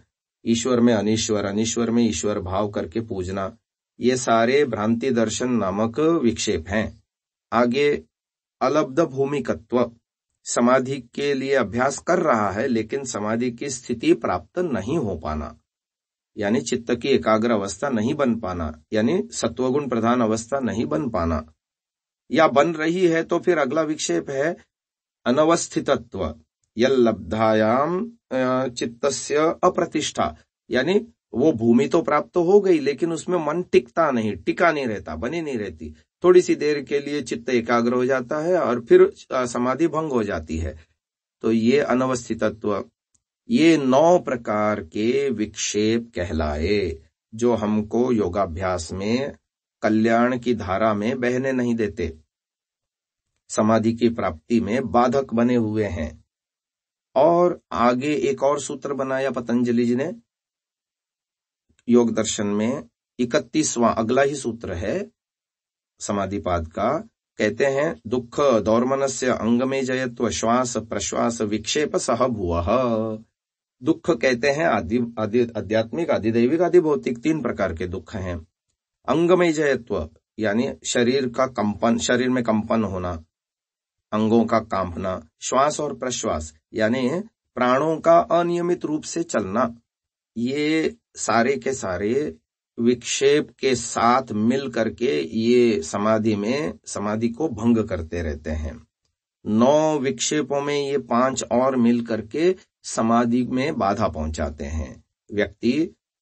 Speaker 1: ईश्वर में अनिश्वर अनिश्वर में ईश्वर भाव करके पूजना ये सारे भ्रांति दर्शन नामक विक्षेप हैं आगे अलब्ध भूमिकत्व समाधि के लिए अभ्यास कर रहा है लेकिन समाधि की स्थिति प्राप्त नहीं हो पाना यानी चित्त की एकाग्र अवस्था नहीं बन पाना यानी सत्वगुण प्रधान अवस्था नहीं बन पाना या बन रही है तो फिर अगला विक्षेप है अनवस्थितत्व यम चित्तस्य अप्रतिष्ठा यानी वो भूमि तो प्राप्त हो गई लेकिन उसमें मन टिकता नहीं टिका नहीं रहता बनी नहीं रहती थोड़ी सी देर के लिए चित्त एकाग्र हो जाता है और फिर समाधि भंग हो जाती है तो ये अनवस्थितत्व ये नौ प्रकार के विक्षेप कहलाए जो हमको योगाभ्यास में कल्याण की धारा में बहने नहीं देते समाधि की प्राप्ति में बाधक बने हुए हैं और आगे एक और सूत्र बनाया पतंजलि जी ने योग दर्शन में इकतीसवां अगला ही सूत्र है समाधिपाद का कहते हैं दुख दौर्मनस्य अंग में जयत्व श्वास प्रश्वास विक्षेप सहभुव दुख कहते हैं आदि आध्यात्मिक दैविक आदि भौतिक तीन प्रकार के दुख हैं अंगमय जयत्व यानी शरीर का कंपन शरीर में कंपन होना अंगों का कांपना श्वास और प्रश्वास यानी प्राणों का अनियमित रूप से चलना ये सारे के सारे विक्षेप के साथ मिल करके ये समाधि में समाधि को भंग करते रहते हैं नौ विक्षेपों में ये पांच और मिल करके समाधि में बाधा पहुंचाते हैं व्यक्ति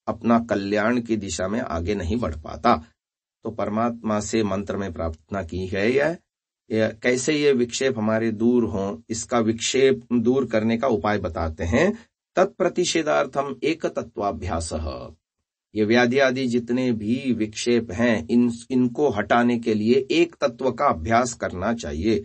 Speaker 1: अपना कल्याण की दिशा में आगे नहीं बढ़ पाता तो परमात्मा से मंत्र में प्रार्थना की है यह कैसे ये विक्षेप हमारे दूर हो इसका विक्षेप दूर करने का उपाय बताते हैं तत्प्रतिषेधार्थम एक तत्वाभ्यास ये व्याधि आदि जितने भी विक्षेप हैं इन इनको हटाने के लिए एक तत्व का अभ्यास करना चाहिए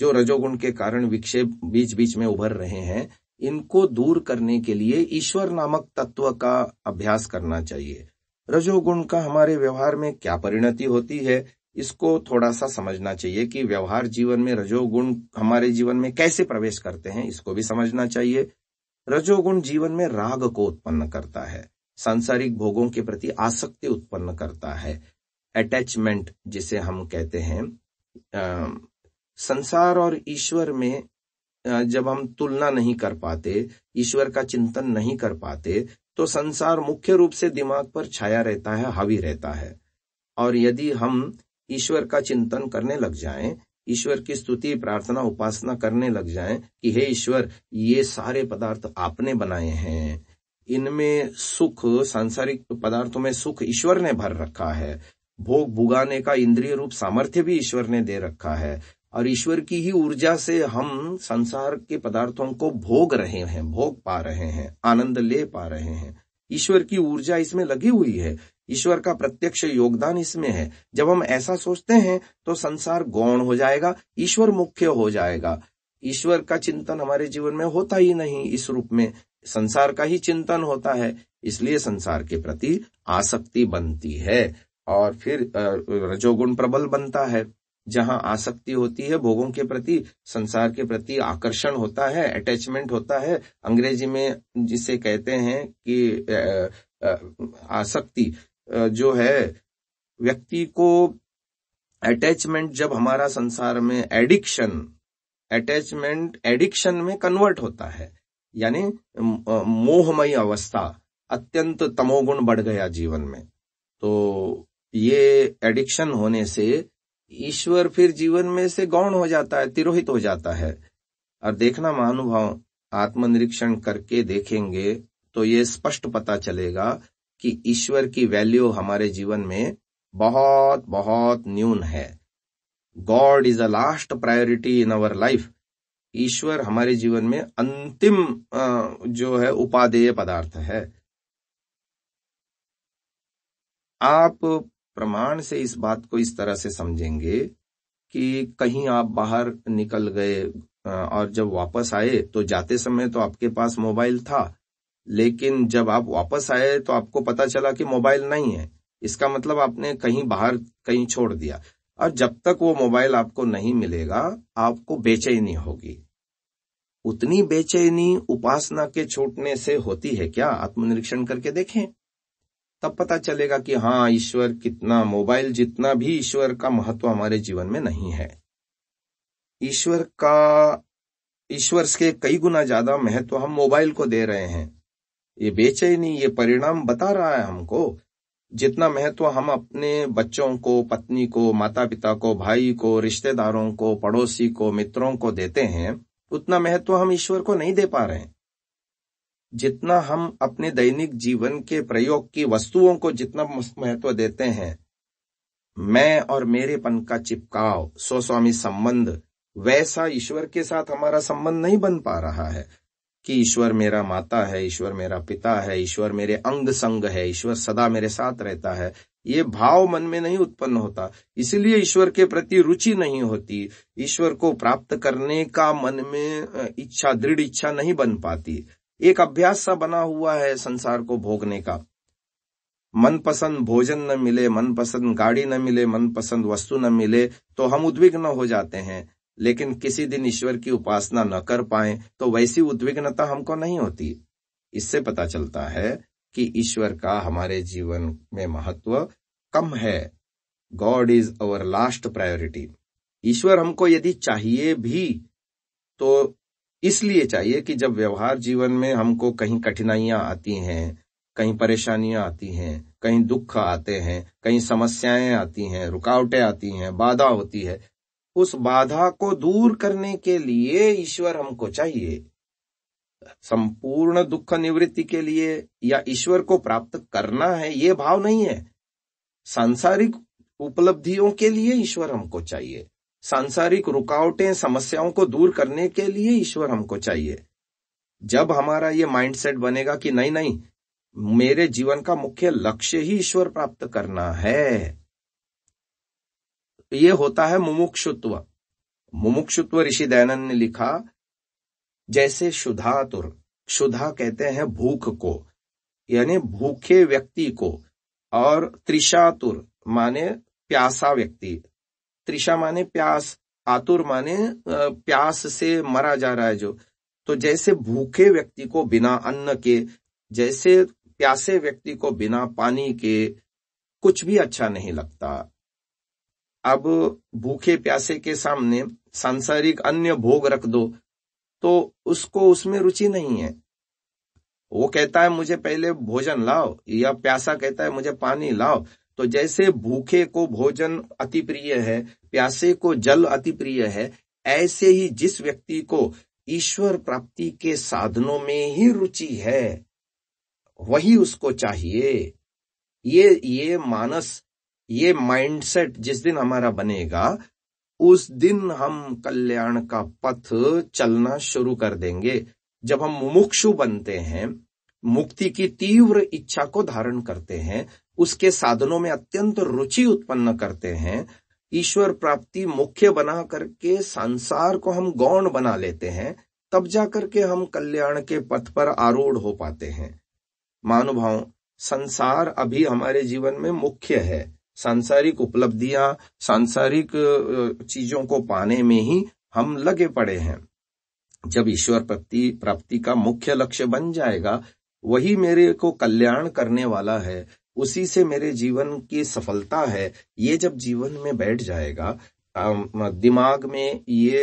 Speaker 1: जो रजोगुण के कारण विक्षेप बीच बीच में उभर रहे हैं इनको दूर करने के लिए ईश्वर नामक तत्व का अभ्यास करना चाहिए रजोगुण का हमारे व्यवहार में क्या परिणति होती है इसको थोड़ा सा समझना चाहिए कि व्यवहार जीवन में रजोगुण हमारे जीवन में कैसे प्रवेश करते हैं इसको भी समझना चाहिए रजोगुण जीवन में राग को उत्पन्न करता है सांसारिक भोगों के प्रति आसक्ति उत्पन्न करता है अटैचमेंट जिसे हम कहते हैं आ, संसार और ईश्वर में जब हम तुलना नहीं कर पाते ईश्वर का चिंतन नहीं कर पाते तो संसार मुख्य रूप से दिमाग पर छाया रहता है हावी रहता है और यदि हम ईश्वर का चिंतन करने लग जाएं, ईश्वर की स्तुति प्रार्थना उपासना करने लग जाएं कि हे ईश्वर ये सारे पदार्थ आपने बनाए हैं इनमें सुख सांसारिक पदार्थों में सुख ईश्वर ने भर रखा है भोग भुगाने का इंद्रिय रूप सामर्थ्य भी ईश्वर ने दे रखा है और ईश्वर की ही ऊर्जा से हम संसार के पदार्थों को भोग रहे हैं भोग पा रहे हैं आनंद ले पा रहे हैं ईश्वर की ऊर्जा इसमें लगी हुई है ईश्वर का प्रत्यक्ष योगदान इसमें है जब हम ऐसा सोचते हैं तो संसार गौण हो जाएगा ईश्वर मुख्य हो जाएगा ईश्वर का चिंतन हमारे जीवन में होता ही नहीं इस रूप में संसार का ही चिंतन होता है इसलिए संसार के प्रति आसक्ति बनती है और फिर रजोगुण प्रबल बनता है जहां आसक्ति होती है भोगों के प्रति संसार के प्रति आकर्षण होता है अटैचमेंट होता है अंग्रेजी में जिसे कहते हैं कि आसक्ति जो है व्यक्ति को अटैचमेंट जब हमारा संसार में एडिक्शन अटैचमेंट एडिक्शन में कन्वर्ट होता है यानी मोहमयी अवस्था अत्यंत तमोगुण बढ़ गया जीवन में तो ये एडिक्शन होने से ईश्वर फिर जीवन में से गौण हो जाता है तिरोहित हो जाता है और देखना महानुभाव आत्मनिरीक्षण करके देखेंगे तो ये स्पष्ट पता चलेगा कि ईश्वर की वैल्यू हमारे जीवन में बहुत बहुत न्यून है God is a last priority in our life ईश्वर हमारे जीवन में अंतिम जो है उपादेय पदार्थ है आप प्रमाण से इस बात को इस तरह से समझेंगे कि कहीं आप बाहर निकल गए और जब वापस आए तो जाते समय तो आपके पास मोबाइल था लेकिन जब आप वापस आए तो आपको पता चला कि मोबाइल नहीं है इसका मतलब आपने कहीं बाहर कहीं छोड़ दिया और जब तक वो मोबाइल आपको नहीं मिलेगा आपको बेचैनी होगी उतनी बेचैनी उपासना के छूटने से होती है क्या आत्मनिरीक्षण करके देखें तब पता चलेगा कि हाँ ईश्वर कितना मोबाइल जितना भी ईश्वर का महत्व हमारे जीवन में नहीं है ईश्वर का ईश्वर के कई गुना ज्यादा महत्व हम मोबाइल को दे रहे हैं ये बेचैनी ये परिणाम बता रहा है हमको जितना महत्व हम अपने बच्चों को पत्नी को माता पिता को भाई को रिश्तेदारों को पड़ोसी को मित्रों को देते हैं उतना महत्व हम ईश्वर को नहीं दे पा रहे हैं जितना हम अपने दैनिक जीवन के प्रयोग की वस्तुओं को जितना महत्व देते हैं मैं और मेरेपन का चिपकाव स्वस्वामी संबंध वैसा ईश्वर के साथ हमारा संबंध नहीं बन पा रहा है कि ईश्वर मेरा माता है ईश्वर मेरा पिता है ईश्वर मेरे अंग संग है ईश्वर सदा मेरे साथ रहता है ये भाव मन में नहीं उत्पन्न होता इसलिए ईश्वर के प्रति रुचि नहीं होती ईश्वर को प्राप्त करने का मन में इच्छा दृढ़ इच्छा नहीं बन पाती एक अभ्यास सा बना हुआ है संसार को भोगने का मनपसंद भोजन न मिले मनपसंद गाड़ी न मिले मनपसंद वस्तु न मिले तो हम उद्विग्न हो जाते हैं लेकिन किसी दिन ईश्वर की उपासना न कर पाए तो वैसी उद्विग्नता हमको नहीं होती इससे पता चलता है कि ईश्वर का हमारे जीवन में महत्व कम है God is our last priority ईश्वर हमको यदि चाहिए भी तो इसलिए चाहिए कि जब व्यवहार जीवन में हमको कहीं कठिनाइयां आती हैं कहीं परेशानियां आती हैं कहीं दुख आते हैं कहीं समस्याएं आती हैं रुकावटें आती हैं बाधा होती है उस बाधा को दूर करने के लिए ईश्वर हमको चाहिए संपूर्ण दुख निवृत्ति के लिए या ईश्वर को प्राप्त करना है ये भाव नहीं है सांसारिक उपलब्धियों के लिए ईश्वर हमको चाहिए सांसारिक रुकावटें समस्याओं को दूर करने के लिए ईश्वर हमको चाहिए जब हमारा ये माइंडसेट बनेगा कि नहीं नहीं मेरे जीवन का मुख्य लक्ष्य ही ईश्वर प्राप्त करना है ये होता है मुमुक्षुत्व मुमुक्षुत्व ऋषि दयानंद ने लिखा जैसे शुधातुर क्षुधा कहते हैं भूख को यानी भूखे व्यक्ति को और त्रिशातुर माने प्यासा व्यक्ति त्रिषा माने प्यास आतुर माने प्यास से मरा जा रहा है जो तो जैसे भूखे व्यक्ति को बिना अन्न के जैसे प्यासे व्यक्ति को बिना पानी के कुछ भी अच्छा नहीं लगता अब भूखे प्यासे के सामने सांसारिक अन्य भोग रख दो तो उसको उसमें रुचि नहीं है वो कहता है मुझे पहले भोजन लाओ या प्यासा कहता है मुझे पानी लाओ तो जैसे भूखे को भोजन अति प्रिय है प्यासे को जल अति प्रिय है ऐसे ही जिस व्यक्ति को ईश्वर प्राप्ति के साधनों में ही रुचि है वही उसको चाहिए ये ये मानस ये माइंडसेट जिस दिन हमारा बनेगा उस दिन हम कल्याण का पथ चलना शुरू कर देंगे जब हम मुमुक्षु बनते हैं मुक्ति की तीव्र इच्छा को धारण करते हैं उसके साधनों में अत्यंत रुचि उत्पन्न करते हैं ईश्वर प्राप्ति मुख्य बना करके संसार को हम गौण बना लेते हैं तब जा करके हम कल्याण के पथ पर आरूढ़ हो पाते हैं मानुभाव संसार अभी हमारे जीवन में मुख्य है सांसारिक उपलब्धियां सांसारिक चीजों को पाने में ही हम लगे पड़े हैं जब ईश्वर प्राप्ति प्राप्ति का मुख्य लक्ष्य बन जाएगा वही मेरे को कल्याण करने वाला है उसी से मेरे जीवन की सफलता है ये जब जीवन में बैठ जाएगा दिमाग में ये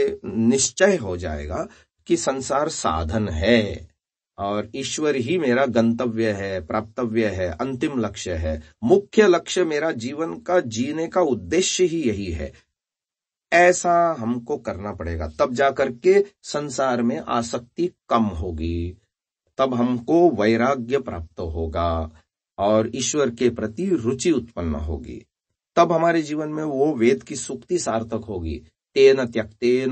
Speaker 1: निश्चय हो जाएगा कि संसार साधन है और ईश्वर ही मेरा गंतव्य है प्राप्तव्य है अंतिम लक्ष्य है मुख्य लक्ष्य मेरा जीवन का जीने का उद्देश्य ही यही है ऐसा हमको करना पड़ेगा तब जाकर के संसार में आसक्ति कम होगी तब हमको वैराग्य प्राप्त होगा और ईश्वर के प्रति रुचि उत्पन्न होगी तब हमारे जीवन में वो वेद की सुक्ति सार्थक होगी तेन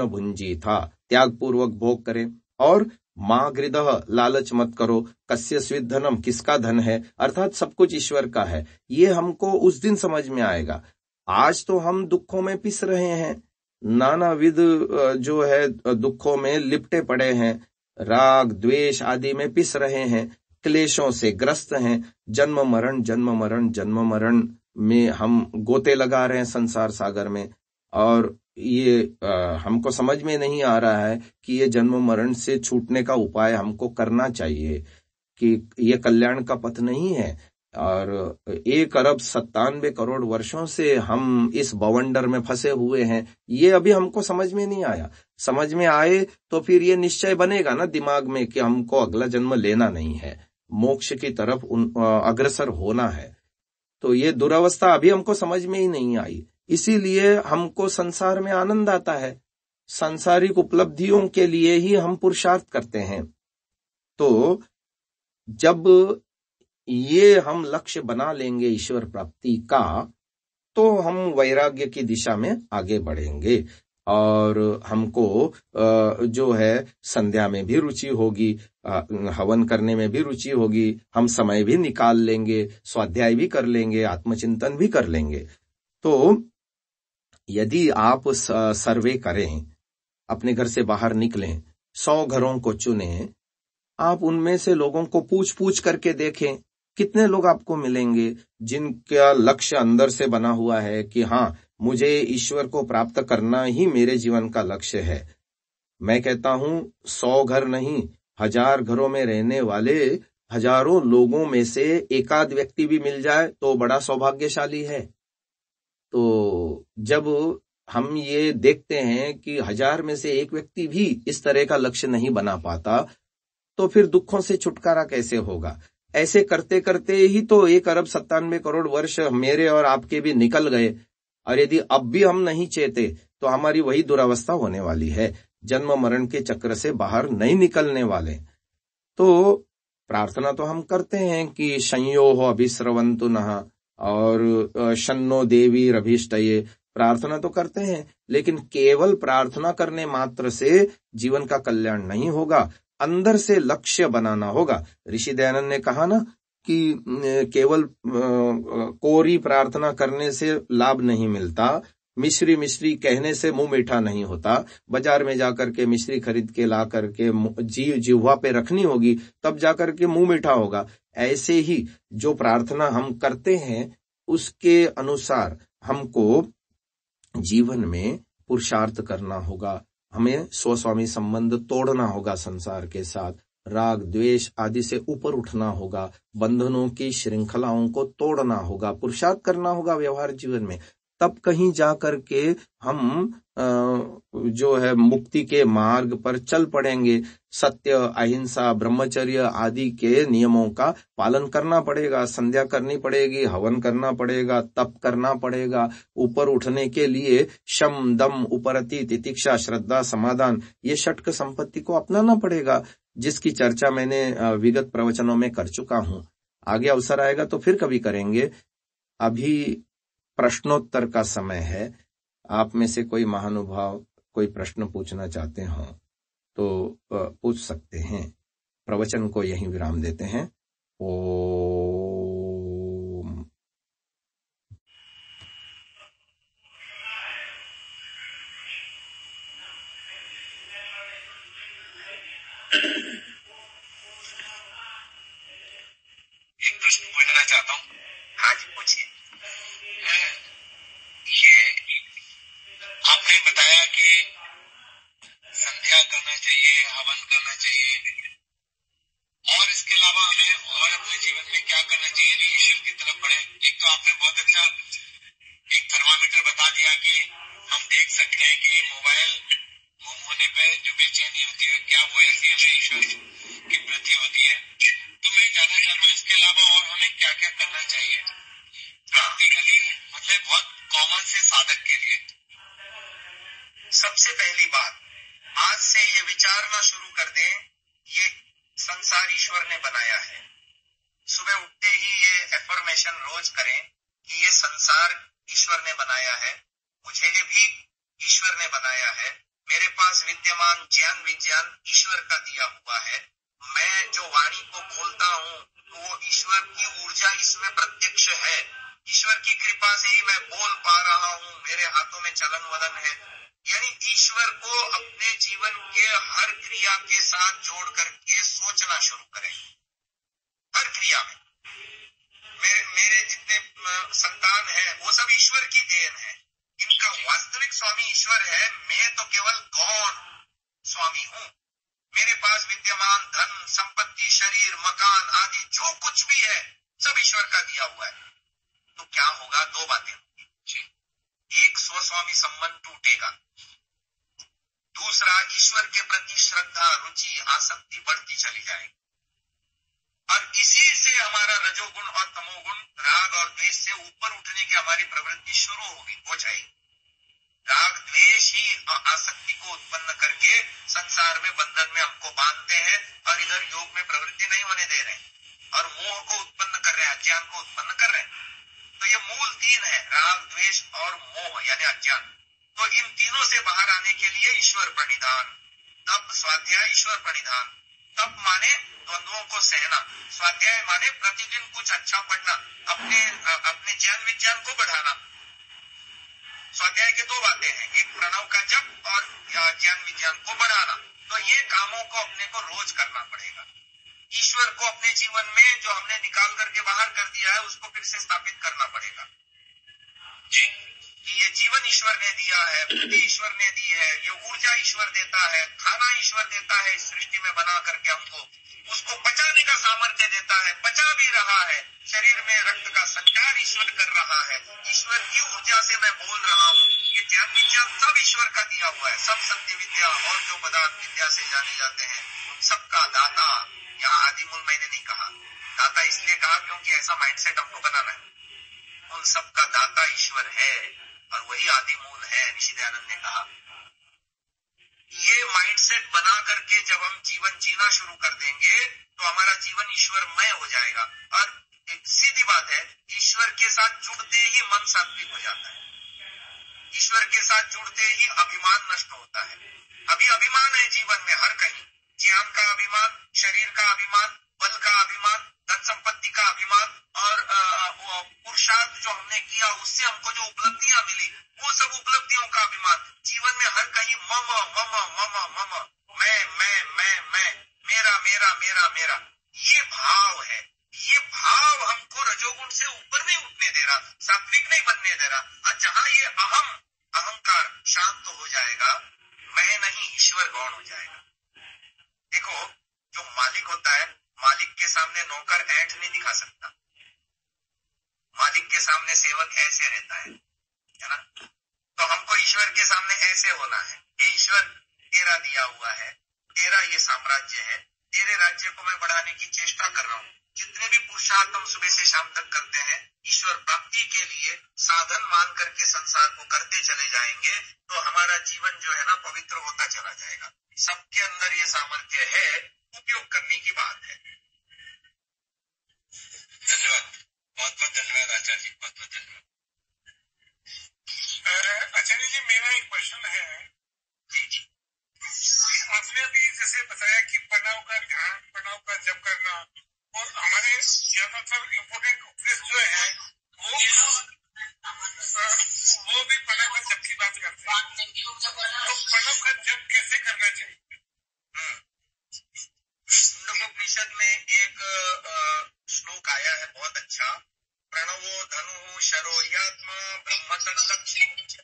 Speaker 1: न भुंजी था त्याग पूर्वक भोग करें और माँ गृद लालच मत करो कस्य धनम किसका धन है अर्थात सब कुछ ईश्वर का है ये हमको उस दिन समझ में आएगा आज तो हम दुखों में पिस रहे हैं नानाविध जो है दुखों में लिपटे पड़े हैं राग द्वेष आदि में पिस रहे हैं क्लेशों से ग्रस्त हैं जन्म मरण जन्म मरण जन्म मरण में हम गोते लगा रहे हैं संसार सागर में और ये आ, हमको समझ में नहीं आ रहा है कि ये जन्म मरण से छूटने का उपाय हमको करना चाहिए कि ये कल्याण का पथ नहीं है और एक अरब सत्तानवे करोड़ वर्षों से हम इस बवंडर में फंसे हुए हैं ये अभी हमको समझ में नहीं आया समझ में आए तो फिर ये निश्चय बनेगा ना दिमाग में कि हमको अगला जन्म लेना नहीं है मोक्ष की तरफ अग्रसर होना है तो ये दुरावस्था अभी हमको समझ में ही नहीं आई इसीलिए हमको संसार में आनंद आता है सांसारिक उपलब्धियों के लिए ही हम पुरुषार्थ करते हैं तो जब ये हम लक्ष्य बना लेंगे ईश्वर प्राप्ति का तो हम वैराग्य की दिशा में आगे बढ़ेंगे और हमको जो है संध्या में भी रुचि होगी हवन करने में भी रुचि होगी हम समय भी निकाल लेंगे स्वाध्याय भी कर लेंगे आत्मचिंतन भी कर लेंगे तो यदि आप सर्वे करें अपने घर से बाहर निकलें सौ घरों को चुने आप उनमें से लोगों को पूछ पूछ करके देखें कितने लोग आपको मिलेंगे जिनका लक्ष्य अंदर से बना हुआ है कि हाँ मुझे ईश्वर को प्राप्त करना ही मेरे जीवन का लक्ष्य है मैं कहता हूं सौ घर नहीं हजार घरों में रहने वाले हजारों लोगों में से एकाध व्यक्ति भी मिल जाए तो बड़ा सौभाग्यशाली है तो जब हम ये देखते हैं कि हजार में से एक व्यक्ति भी इस तरह का लक्ष्य नहीं बना पाता तो फिर दुखों से छुटकारा कैसे होगा ऐसे करते करते ही तो एक अरब सत्तानवे करोड़ वर्ष मेरे और आपके भी निकल गए और यदि अब भी हम नहीं चेते तो हमारी वही दुरावस्था होने वाली है जन्म मरण के चक्र से बाहर नहीं निकलने वाले तो प्रार्थना तो हम करते हैं कि संयो हो अभिश्रवंतु नहा और शनो देवी रभिष्ट प्रार्थना तो करते हैं लेकिन केवल प्रार्थना करने मात्र से जीवन का कल्याण नहीं होगा अंदर से लक्ष्य बनाना होगा ऋषि दयानंद ने कहा ना कि केवल कोरी प्रार्थना करने से लाभ नहीं मिलता मिश्री मिश्री कहने से मुंह मीठा नहीं होता बाजार में जाकर के मिश्री खरीद के ला करके जीव जिह्वा पे रखनी होगी तब जाकर के मुंह मीठा होगा ऐसे ही जो प्रार्थना हम करते हैं उसके अनुसार हमको जीवन में पुरुषार्थ करना होगा हमें स्वस्वामी संबंध तोड़ना होगा संसार के साथ राग द्वेष आदि से ऊपर उठना होगा बंधनों की श्रृंखलाओं को तोड़ना होगा पुरुषार्थ करना होगा व्यवहार जीवन में तब कहीं जा कर के हम जो है मुक्ति के मार्ग पर चल पड़ेंगे सत्य अहिंसा ब्रह्मचर्य आदि के नियमों का पालन करना पड़ेगा संध्या करनी पड़ेगी हवन करना पड़ेगा तप करना पड़ेगा ऊपर उठने के लिए शम दम उपरति तितिक्षा श्रद्धा समाधान ये षटक संपत्ति को अपनाना पड़ेगा जिसकी चर्चा मैंने विगत प्रवचनों में कर चुका हूँ आगे अवसर आएगा तो फिर कभी करेंगे अभी प्रश्नोत्तर का समय है आप में से कोई महानुभाव कोई प्रश्न पूछना चाहते हो तो पूछ सकते हैं प्रवचन को यहीं विराम देते हैं ओ
Speaker 2: लगा हुआ है मैं जो वाणी को बोलता हूँ तो वो ईश्वर की ऊर्जा इसमें प्रत्यक्ष है ईश्वर की कृपा से ही मैं बोल पा रहा हूँ मेरे हाथों में चलन वलन है यानी ईश्वर को अपने जीवन के हर क्रिया के साथ जोड़ करके सोचना शुरू करें हर क्रिया में मेरे, मेरे जितने संतान है वो सब ईश्वर की देन है इनका वास्तविक स्वामी ईश्वर है मैं तो केवल गौण स्वामी हूँ मेरे पास विद्यमान धन संपत्ति शरीर मकान आदि जो कुछ भी है सब ईश्वर का दिया हुआ है तो क्या होगा दो बातें एक स्वस्वामी संबंध टूटेगा दूसरा ईश्वर के प्रति श्रद्धा रुचि आसक्ति बढ़ती चली जाएगी और इसी से हमारा रजोगुण और तमोगुण राग और द्वेष से ऊपर उठने की हमारी प्रवृत्ति शुरू होगी हो जाएगी राग द्वेष ही आसक्ति को उत्पन्न करके संसार में बंधन में हमको बांधते हैं और इधर योग में प्रवृत्ति नहीं होने दे रहे हैं और मोह को उत्पन्न कर रहे हैं अज्ञान को उत्पन्न कर रहे हैं तो ये मूल तीन है राग द्वेष और मोह यानी अज्ञान तो इन तीनों से बाहर आने के लिए ईश्वर परिधान तप स्वाध्याय ईश्वर परिधान तप माने द्वंद्वों को सहना स्वाध्याय माने प्रतिदिन कुछ अच्छा पढ़ना अपने अपने ज्ञान विज्ञान को बढ़ाना स्वाध्याय के दो बातें हैं एक प्रणव का जप और ज्ञान विज्ञान को बढ़ाना तो ये कामों को अपने को रोज करना पड़ेगा ईश्वर को अपने जीवन में जो हमने निकाल करके बाहर कर दिया है उसको फिर से स्थापित करना पड़ेगा जी कि ये जीवन ईश्वर ने दिया है बुद्धि ईश्वर ने दी है ये ऊर्जा ईश्वर देता है खाना ईश्वर देता है इस सृष्टि में बना करके हमको उसको पचाने का सामर्थ्य देता है पचा भी रहा है शरीर में रक्त का संचार ईश्वर कर रहा है ईश्वर की ऊर्जा से मैं बोल रहा हूँ ये ज्ञान विज्ञान सब ईश्वर का दिया हुआ है सब सत्य विद्या और जो पदार्थ विद्या से जाने जाते हैं सबका दाता यहाँ आदिमूल मैंने नहीं कहा दाता इसलिए कहा क्योंकि ऐसा माइंडसेट हमको बनाना है उन सबका दाता ईश्वर है और वही आदि मूल है ऋषि दयानंद ने कहा ये माइंडसेट बना करके जब हम जीवन जीना शुरू कर देंगे तो हमारा जीवन ईश्वरमय हो जाएगा और एक सीधी बात है ईश्वर के साथ जुड़ते ही मन सात्विक हो जाता है ईश्वर के साथ जुड़ते ही अभिमान नष्ट होता है अभी अभिमान है जीवन में हर कहीं ज्ञान का अभिमान शरीर का अभिमान बल का अभिमान धन संपत्ति का अभिमान और पुरुषार्थ जो हमने किया उससे हमको जो उपलब्धियां मिली वो सब उपलब्धियों का अभिमान जीवन में हर कहीं मम मम मम मम मैं मैं मैं मैं मेरा मेरा मेरा मेरा ये भाव है ये भाव हमको रजोगुण से ऊपर नहीं उठने दे रहा सात्विक नहीं बनने दे रहा और जहाँ ये अहम अहंकार शांत हो जाएगा मैं नहीं ईश्वर गौण हो जाएगा देखो जो मालिक होता है मालिक के सामने नौकर ऐठ नहीं दिखा सकता मालिक के सामने सेवक ऐसे रहता है है ना तो हमको ईश्वर के सामने ऐसे होना है ये ईश्वर तेरा दिया हुआ है तेरा ये साम्राज्य है तेरे राज्य को मैं बढ़ाने की चेष्टा कर रहा हूँ जितने भी पुरुषार्थ हम सुबह से शाम तक करते हैं ईश्वर प्राप्ति के लिए साधन मान करके संसार को करते चले जाएंगे तो हमारा जीवन जो है ना पवित्र होता चला जाएगा सबके अंदर ये सामर्थ्य है उपयोग करने की बात है धन्यवाद बहुत बहुत धन्यवाद आचार्य जी बहुत बहुत धन्यवाद आचार्य जी मेरा एक क्वेश्चन है आपने अभी जैसे बताया कि पनाव का ध्यान पनाव का जब करना और हमारे ज्यादातर इम्पोर्टेंट उपदेश जो है वो वो भी पनाव का जब की बात करते हैं तो बनाव का जब कैसे करना चाहिए हाँ। उपनिषद में एक श्लोक आया है बहुत अच्छा प्रणवो धनु शरो ब्रह्म शरवस्तन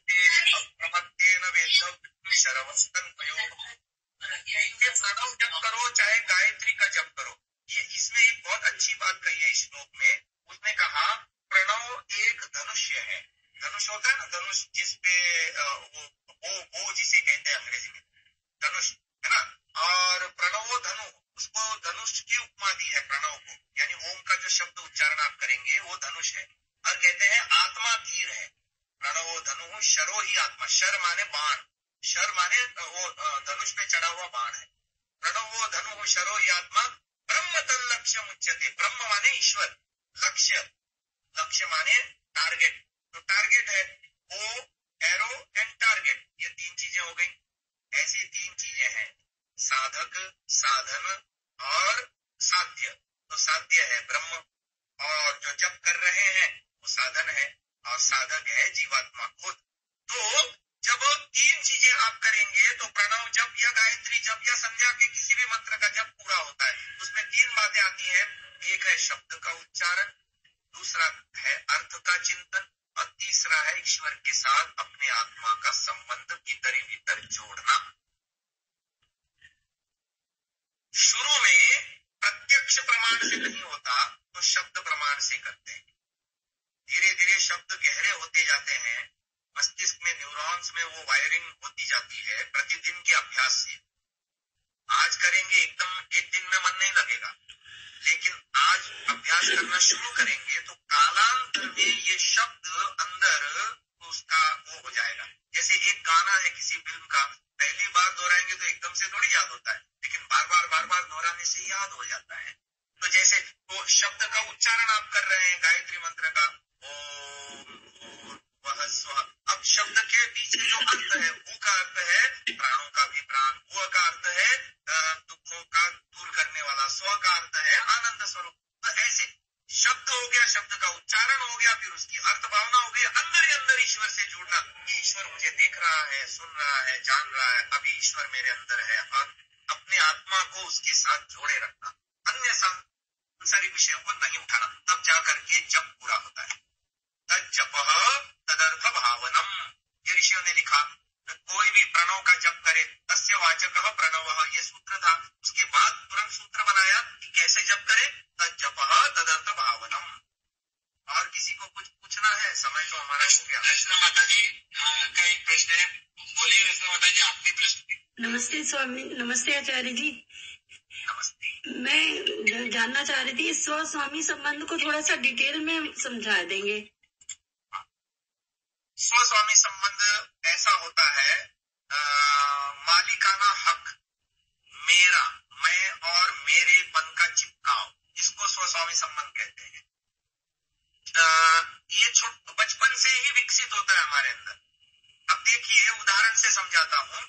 Speaker 2: ये प्रणव जब करो चाहे गायत्री का जप करो ये इसमें एक बहुत अच्छी बात कही है श्लोक में उसने कहा प्रणव एक धनुष्य है धनुष होता है ना धनुष जिसपे वो वो जिसे कहते हैं अंग्रेजी में धनुष है ना और प्रणवो धनु उसको धनुष की उपमा दी है प्रणव को यानी ओम का जो शब्द उच्चारण आप करेंगे वो धनुष है और कहते हैं आत्मा तीर है प्रणव धनु शरो ही आत्मा शर माने बाण शर माने वो धनुष पे चढ़ा हुआ बाण है प्रणव धनु शरो ही आत्मा ब्रह्म तन लक्ष्य उच्चते ब्रह्म माने ईश्वर लक्ष्य लक्ष्य माने टारगेट तो टारगेट है ओ एरो एंड टारगेट ये तीन चीजें हो गई ऐसी तीन चीजें हैं साधक साधन और साध्य तो साध्य है ब्रह्म और जो जप कर रहे हैं वो साधन है और साधक है जीवात्मा खुद तो जब तीन चीजें आपके प्रश्न नमस्ते स्वामी नमस्ते आचार्य जी मैं जानना चाह रही थी स्व स्वामी संबंध को थोड़ा सा डिटेल में समझा देंगे स्व स्वामी संबंध ऐसा होता है आ, मालिकाना हक मेरा मैं और मेरे पन का चिपकाव इसको स्व स्वामी संबंध कहते हैं आ, ये बचपन से ही विकसित होता है हमारे अंदर अब देखिए उदाहरण से समझाता हूँ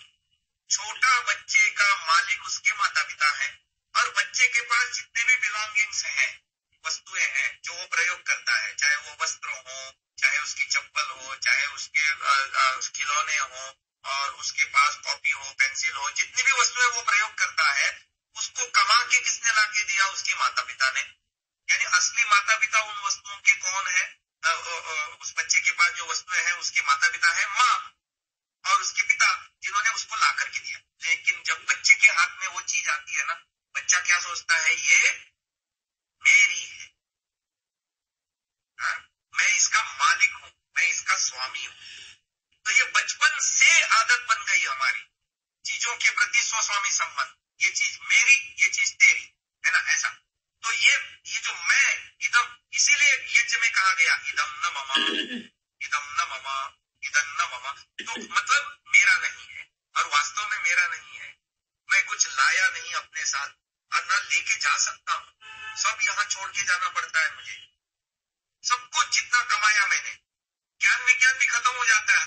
Speaker 2: छोटा बच्चे का मालिक उसके माता पिता है और बच्चे के पास जितने भी बिलोंगिंग्स हैं वस्तुएं हैं जो वो प्रयोग करता है चाहे वो वस्त्र हो चाहे उसकी चप्पल हो चाहे उसके खिलौने हो और उसके पास कॉपी हो पेंसिल हो जितनी भी वस्तुएं वो प्रयोग करता है उसको कमा के किसने लाके दिया उसके माता पिता ने यानी असली माता पिता उन वस्तुओं के कौन है उस बच्चे के पास जो वस्तुएं हैं उसके माता पिता है माँ और उसके पिता जिन्होंने उसको ला करके दिया लेकिन जब बच्चे के हाथ में वो चीज आती है ना बच्चा क्या सोचता है ये मेरी है हा? मैं इसका मालिक हूं मैं इसका स्वामी हूं तो ये बचपन से आदत बन गई हमारी चीजों के प्रति स्वस्वामी संबंध ये चीज मेरी ये चीज तेरी है ना ऐसा तो ये ये जो मैं इदम इसीलिए यज्ञ में कहा गया इदम न ममा इदम न ममा इदम न ममा तो मतलब मेरा नहीं है और वास्तव में मेरा नहीं है मैं कुछ लाया नहीं अपने साथ और ना लेके जा सकता हूँ सब यहाँ छोड़ के जाना पड़ता है मुझे सबको जितना कमाया मैंने ज्ञान विज्ञान भी खत्म हो जाता है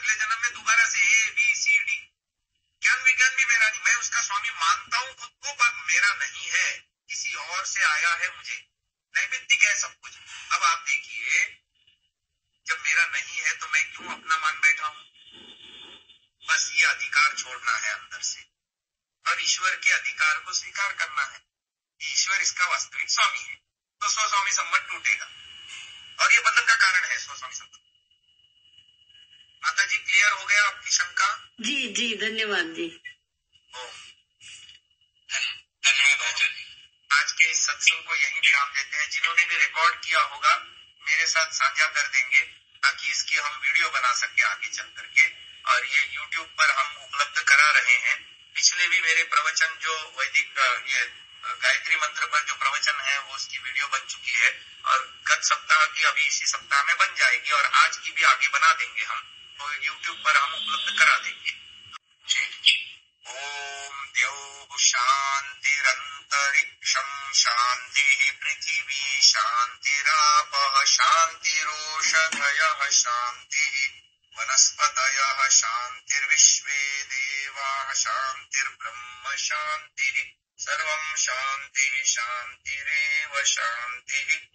Speaker 2: साझा कर देंगे ताकि इसकी हम वीडियो बना सके आगे चल करके और ये यूट्यूब पर हम उपलब्ध करा रहे हैं पिछले भी मेरे प्रवचन जो वैदिक ये गायत्री मंत्र पर जो प्रवचन है वो उसकी वीडियो बन चुकी है और गत सप्ताह की अभी इसी सप्ताह में बन जाएगी और आज की भी आगे बना देंगे हम तो यूट्यूब पर हम उपलब्ध करा देंगे ओम देव रंतरिक्षम शांति पृथ्वी राप शांति ओषधयः शान्तिः वनस्पतयः शान्तिर्विश्वे देवाः शान्तिर्ब्रह्म शान्तिः सर्वम् शान्तिः शान्तिरेव शान्तिः